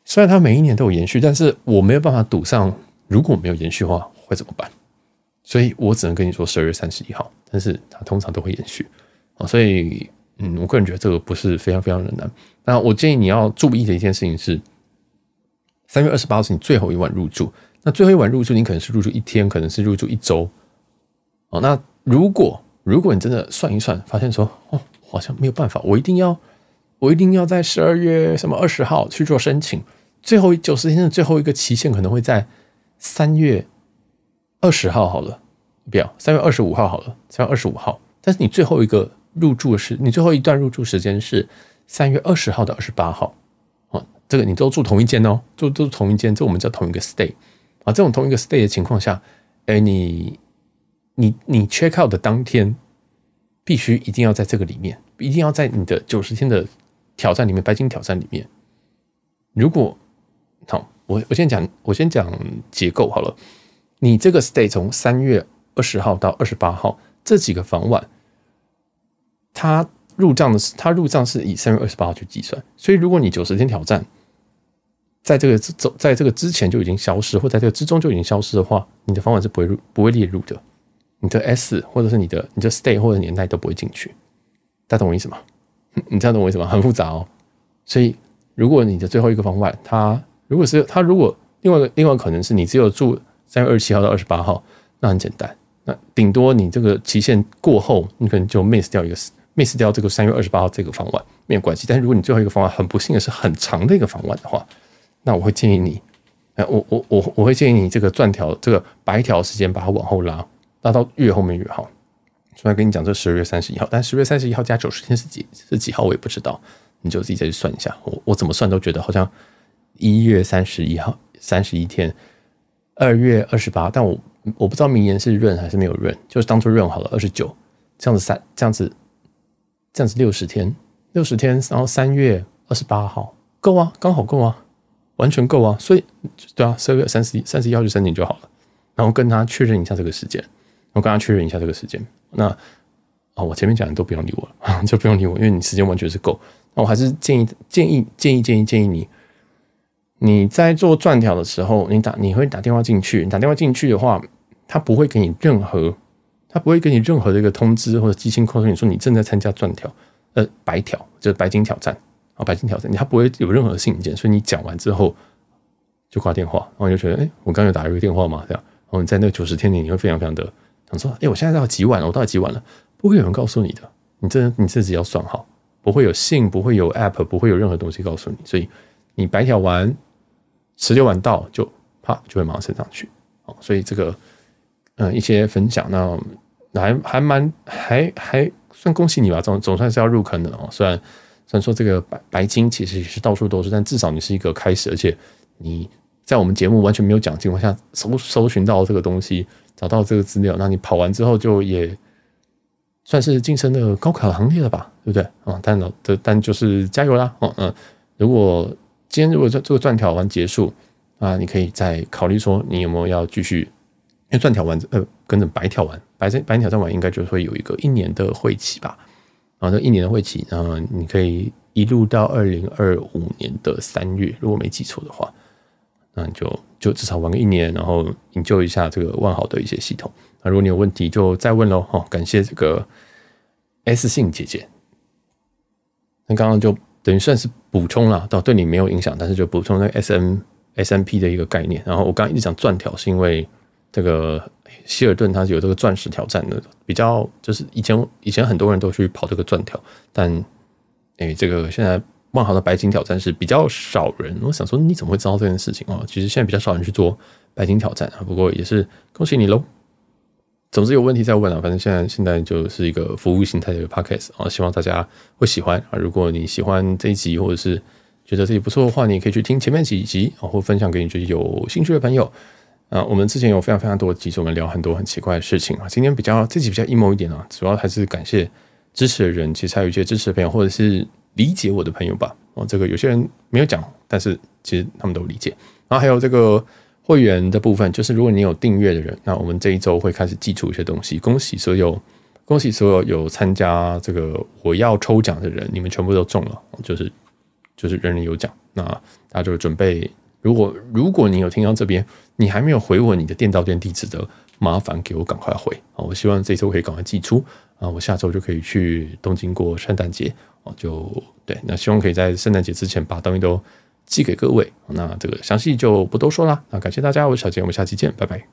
虽然它每一年都有延续，但是我没有办法赌上，如果没有延续的话会怎么办？所以我只能跟你说十二月三十一号，但是它通常都会延续啊。所以，嗯，我个人觉得这个不是非常非常的难。那我建议你要注意的一件事情是，三月二十八号是你最后一晚入住，那最后一晚入住，你可能是入住一天，可能是入住一周。哦，那如果如果你真的算一算，发现说哦好像没有办法，我一定要我一定要在十二月什么二十号去做申请。最后九十天的最后一个期限可能会在三月二十号，好了，不要三月二十五号好了，三月二十五号。但是你最后一个入住是，你最后一段入住时间是三月二十号到二十八号。哦，这个你都住同一间哦，住都是同一间，这我们叫同一个 stay。啊，这种同一个 stay 的情况下，哎，你你你 check out 的当天必须一定要在这个里面，一定要在你的九十天的挑战里面，白金挑战里面，如果。好，我我先讲，我先讲结构好了。你这个 stay 从三月二十号到二十八号这几个房晚，它入账的是它入账是以三月二十八号去计算，所以如果你九十天挑战，在这个走在这个之前就已经消失，或在这个之中就已经消失的话，你的房晚是不会入不会列入的，你的 S 或者是你的你的 stay 或者年代都不会进去。大家懂我意思吗？你这样懂我意思吗？很复杂哦。所以如果你的最后一个房晚它如果是他，如果另外一个，另外可能是你只有住三月二十七号到二十八号，那很简单。那顶多你这个期限过后，你可能就 miss 掉一个 miss 掉这个三月二十八号这个方案没有关系。但如果你最后一个方案很不幸的是很长的一个方案的话，那我会建议你，哎，我我我我会建议你这个钻条这个白条时间把它往后拉，拉到越后面越好。虽然跟你讲，这十二月三十一号，但十月三十一号加九十天是几是几号我也不知道，你就自己再去算一下。我我怎么算都觉得好像。一月三十一号，三十一天，二月二十八，但我我不知道明年是闰还是没有闰，就当做闰好了，二十九，这样子三，这样子，这样子六十天，六十天，然后三月二十八号够啊，刚好够啊，完全够啊，所以对啊，十二月三十一，三十一号就申请就好了，然后跟他确认一下这个时间，我跟他确认一下这个时间，那啊，我前面讲的都不用理我了，就不用理我，因为你时间完全是够，那我还是建议，建议，建议，建议，建议你。你在做转条的时候，你打你会打电话进去，你打电话进去的话，他不会给你任何，他不会给你任何的一个通知或者机芯告诉你说你正在参加转条，呃，白条就是白金挑战啊，白金挑战，他不会有任何的信件，所以你讲完之后就挂电话，然后你就觉得，哎，我刚有打一个电话嘛，这样，然后你在那九十天里，你会非常非常的想说，哎，我现在到几晚了？我到底几晚了？不会有人告诉你的，你这你自己要算好，不会有信，不会有 app，不会有任何东西告诉你，所以你白条完。十六万到就啪就会马上升上去哦，所以这个嗯一些分享那还还蛮还还算恭喜你吧，总总算是要入坑了哦。虽然虽然说这个白白金其实也是到处都是，但至少你是一个开始，而且你在我们节目完全没有讲情况下搜搜寻到这个东西，找到这个资料，那你跑完之后就也算是晋升的高考行列了吧，对不对啊？但老但但就是加油啦，嗯嗯，如果。今天如果这这个钻条完结束啊，你可以再考虑说你有没有要继续，因为钻条完呃跟着白条完白白挑战完应该就会有一个一年的会期吧，然后一年的会期，然后你可以一路到二零二五年的三月，如果没记错的话，那你就就至少玩个一年，然后研究一下这个万豪的一些系统。那如果你有问题就再问喽，好，感谢这个 S 信姐姐，那刚刚就。等于算是补充了，到对你没有影响，但是就补充那个 S M S M P 的一个概念。然后我刚刚一直讲钻条，是因为这个希尔顿它有这个钻石挑战的，比较就是以前以前很多人都去跑这个钻条，但哎，这个现在万豪的白金挑战是比较少人。我想说你怎么会知道这件事情啊？其实现在比较少人去做白金挑战啊，不过也是恭喜你喽。总之有问题再问啊，反正现在现在就是一个服务形态的 podcast 啊，希望大家会喜欢啊。如果你喜欢这一集或者是觉得这不错的话，你可以去听前面几集，然后分享给你觉得有兴趣的朋友啊。我们之前有非常非常多集，我们聊很多很奇怪的事情啊。今天比较这集比较阴谋一点啊，主要还是感谢支持的人，其实还有一些支持的朋友，或者是理解我的朋友吧。哦，这个有些人没有讲，但是其实他们都理解。然后还有这个。会员的部分就是，如果你有订阅的人，那我们这一周会开始寄出一些东西。恭喜所有，恭喜所有有参加这个我要抽奖的人，你们全部都中了，就是就是人人有奖。那大家就准备，如果如果你有听到这边，你还没有回我你的电到店地址的，麻烦给我赶快回啊！我希望这周可以赶快寄出啊，我下周就可以去东京过圣诞节哦，就对，那希望可以在圣诞节之前把东西都。寄给各位，那这个详细就不多说了。那感谢大家，我是小杰，我们下期见，拜拜。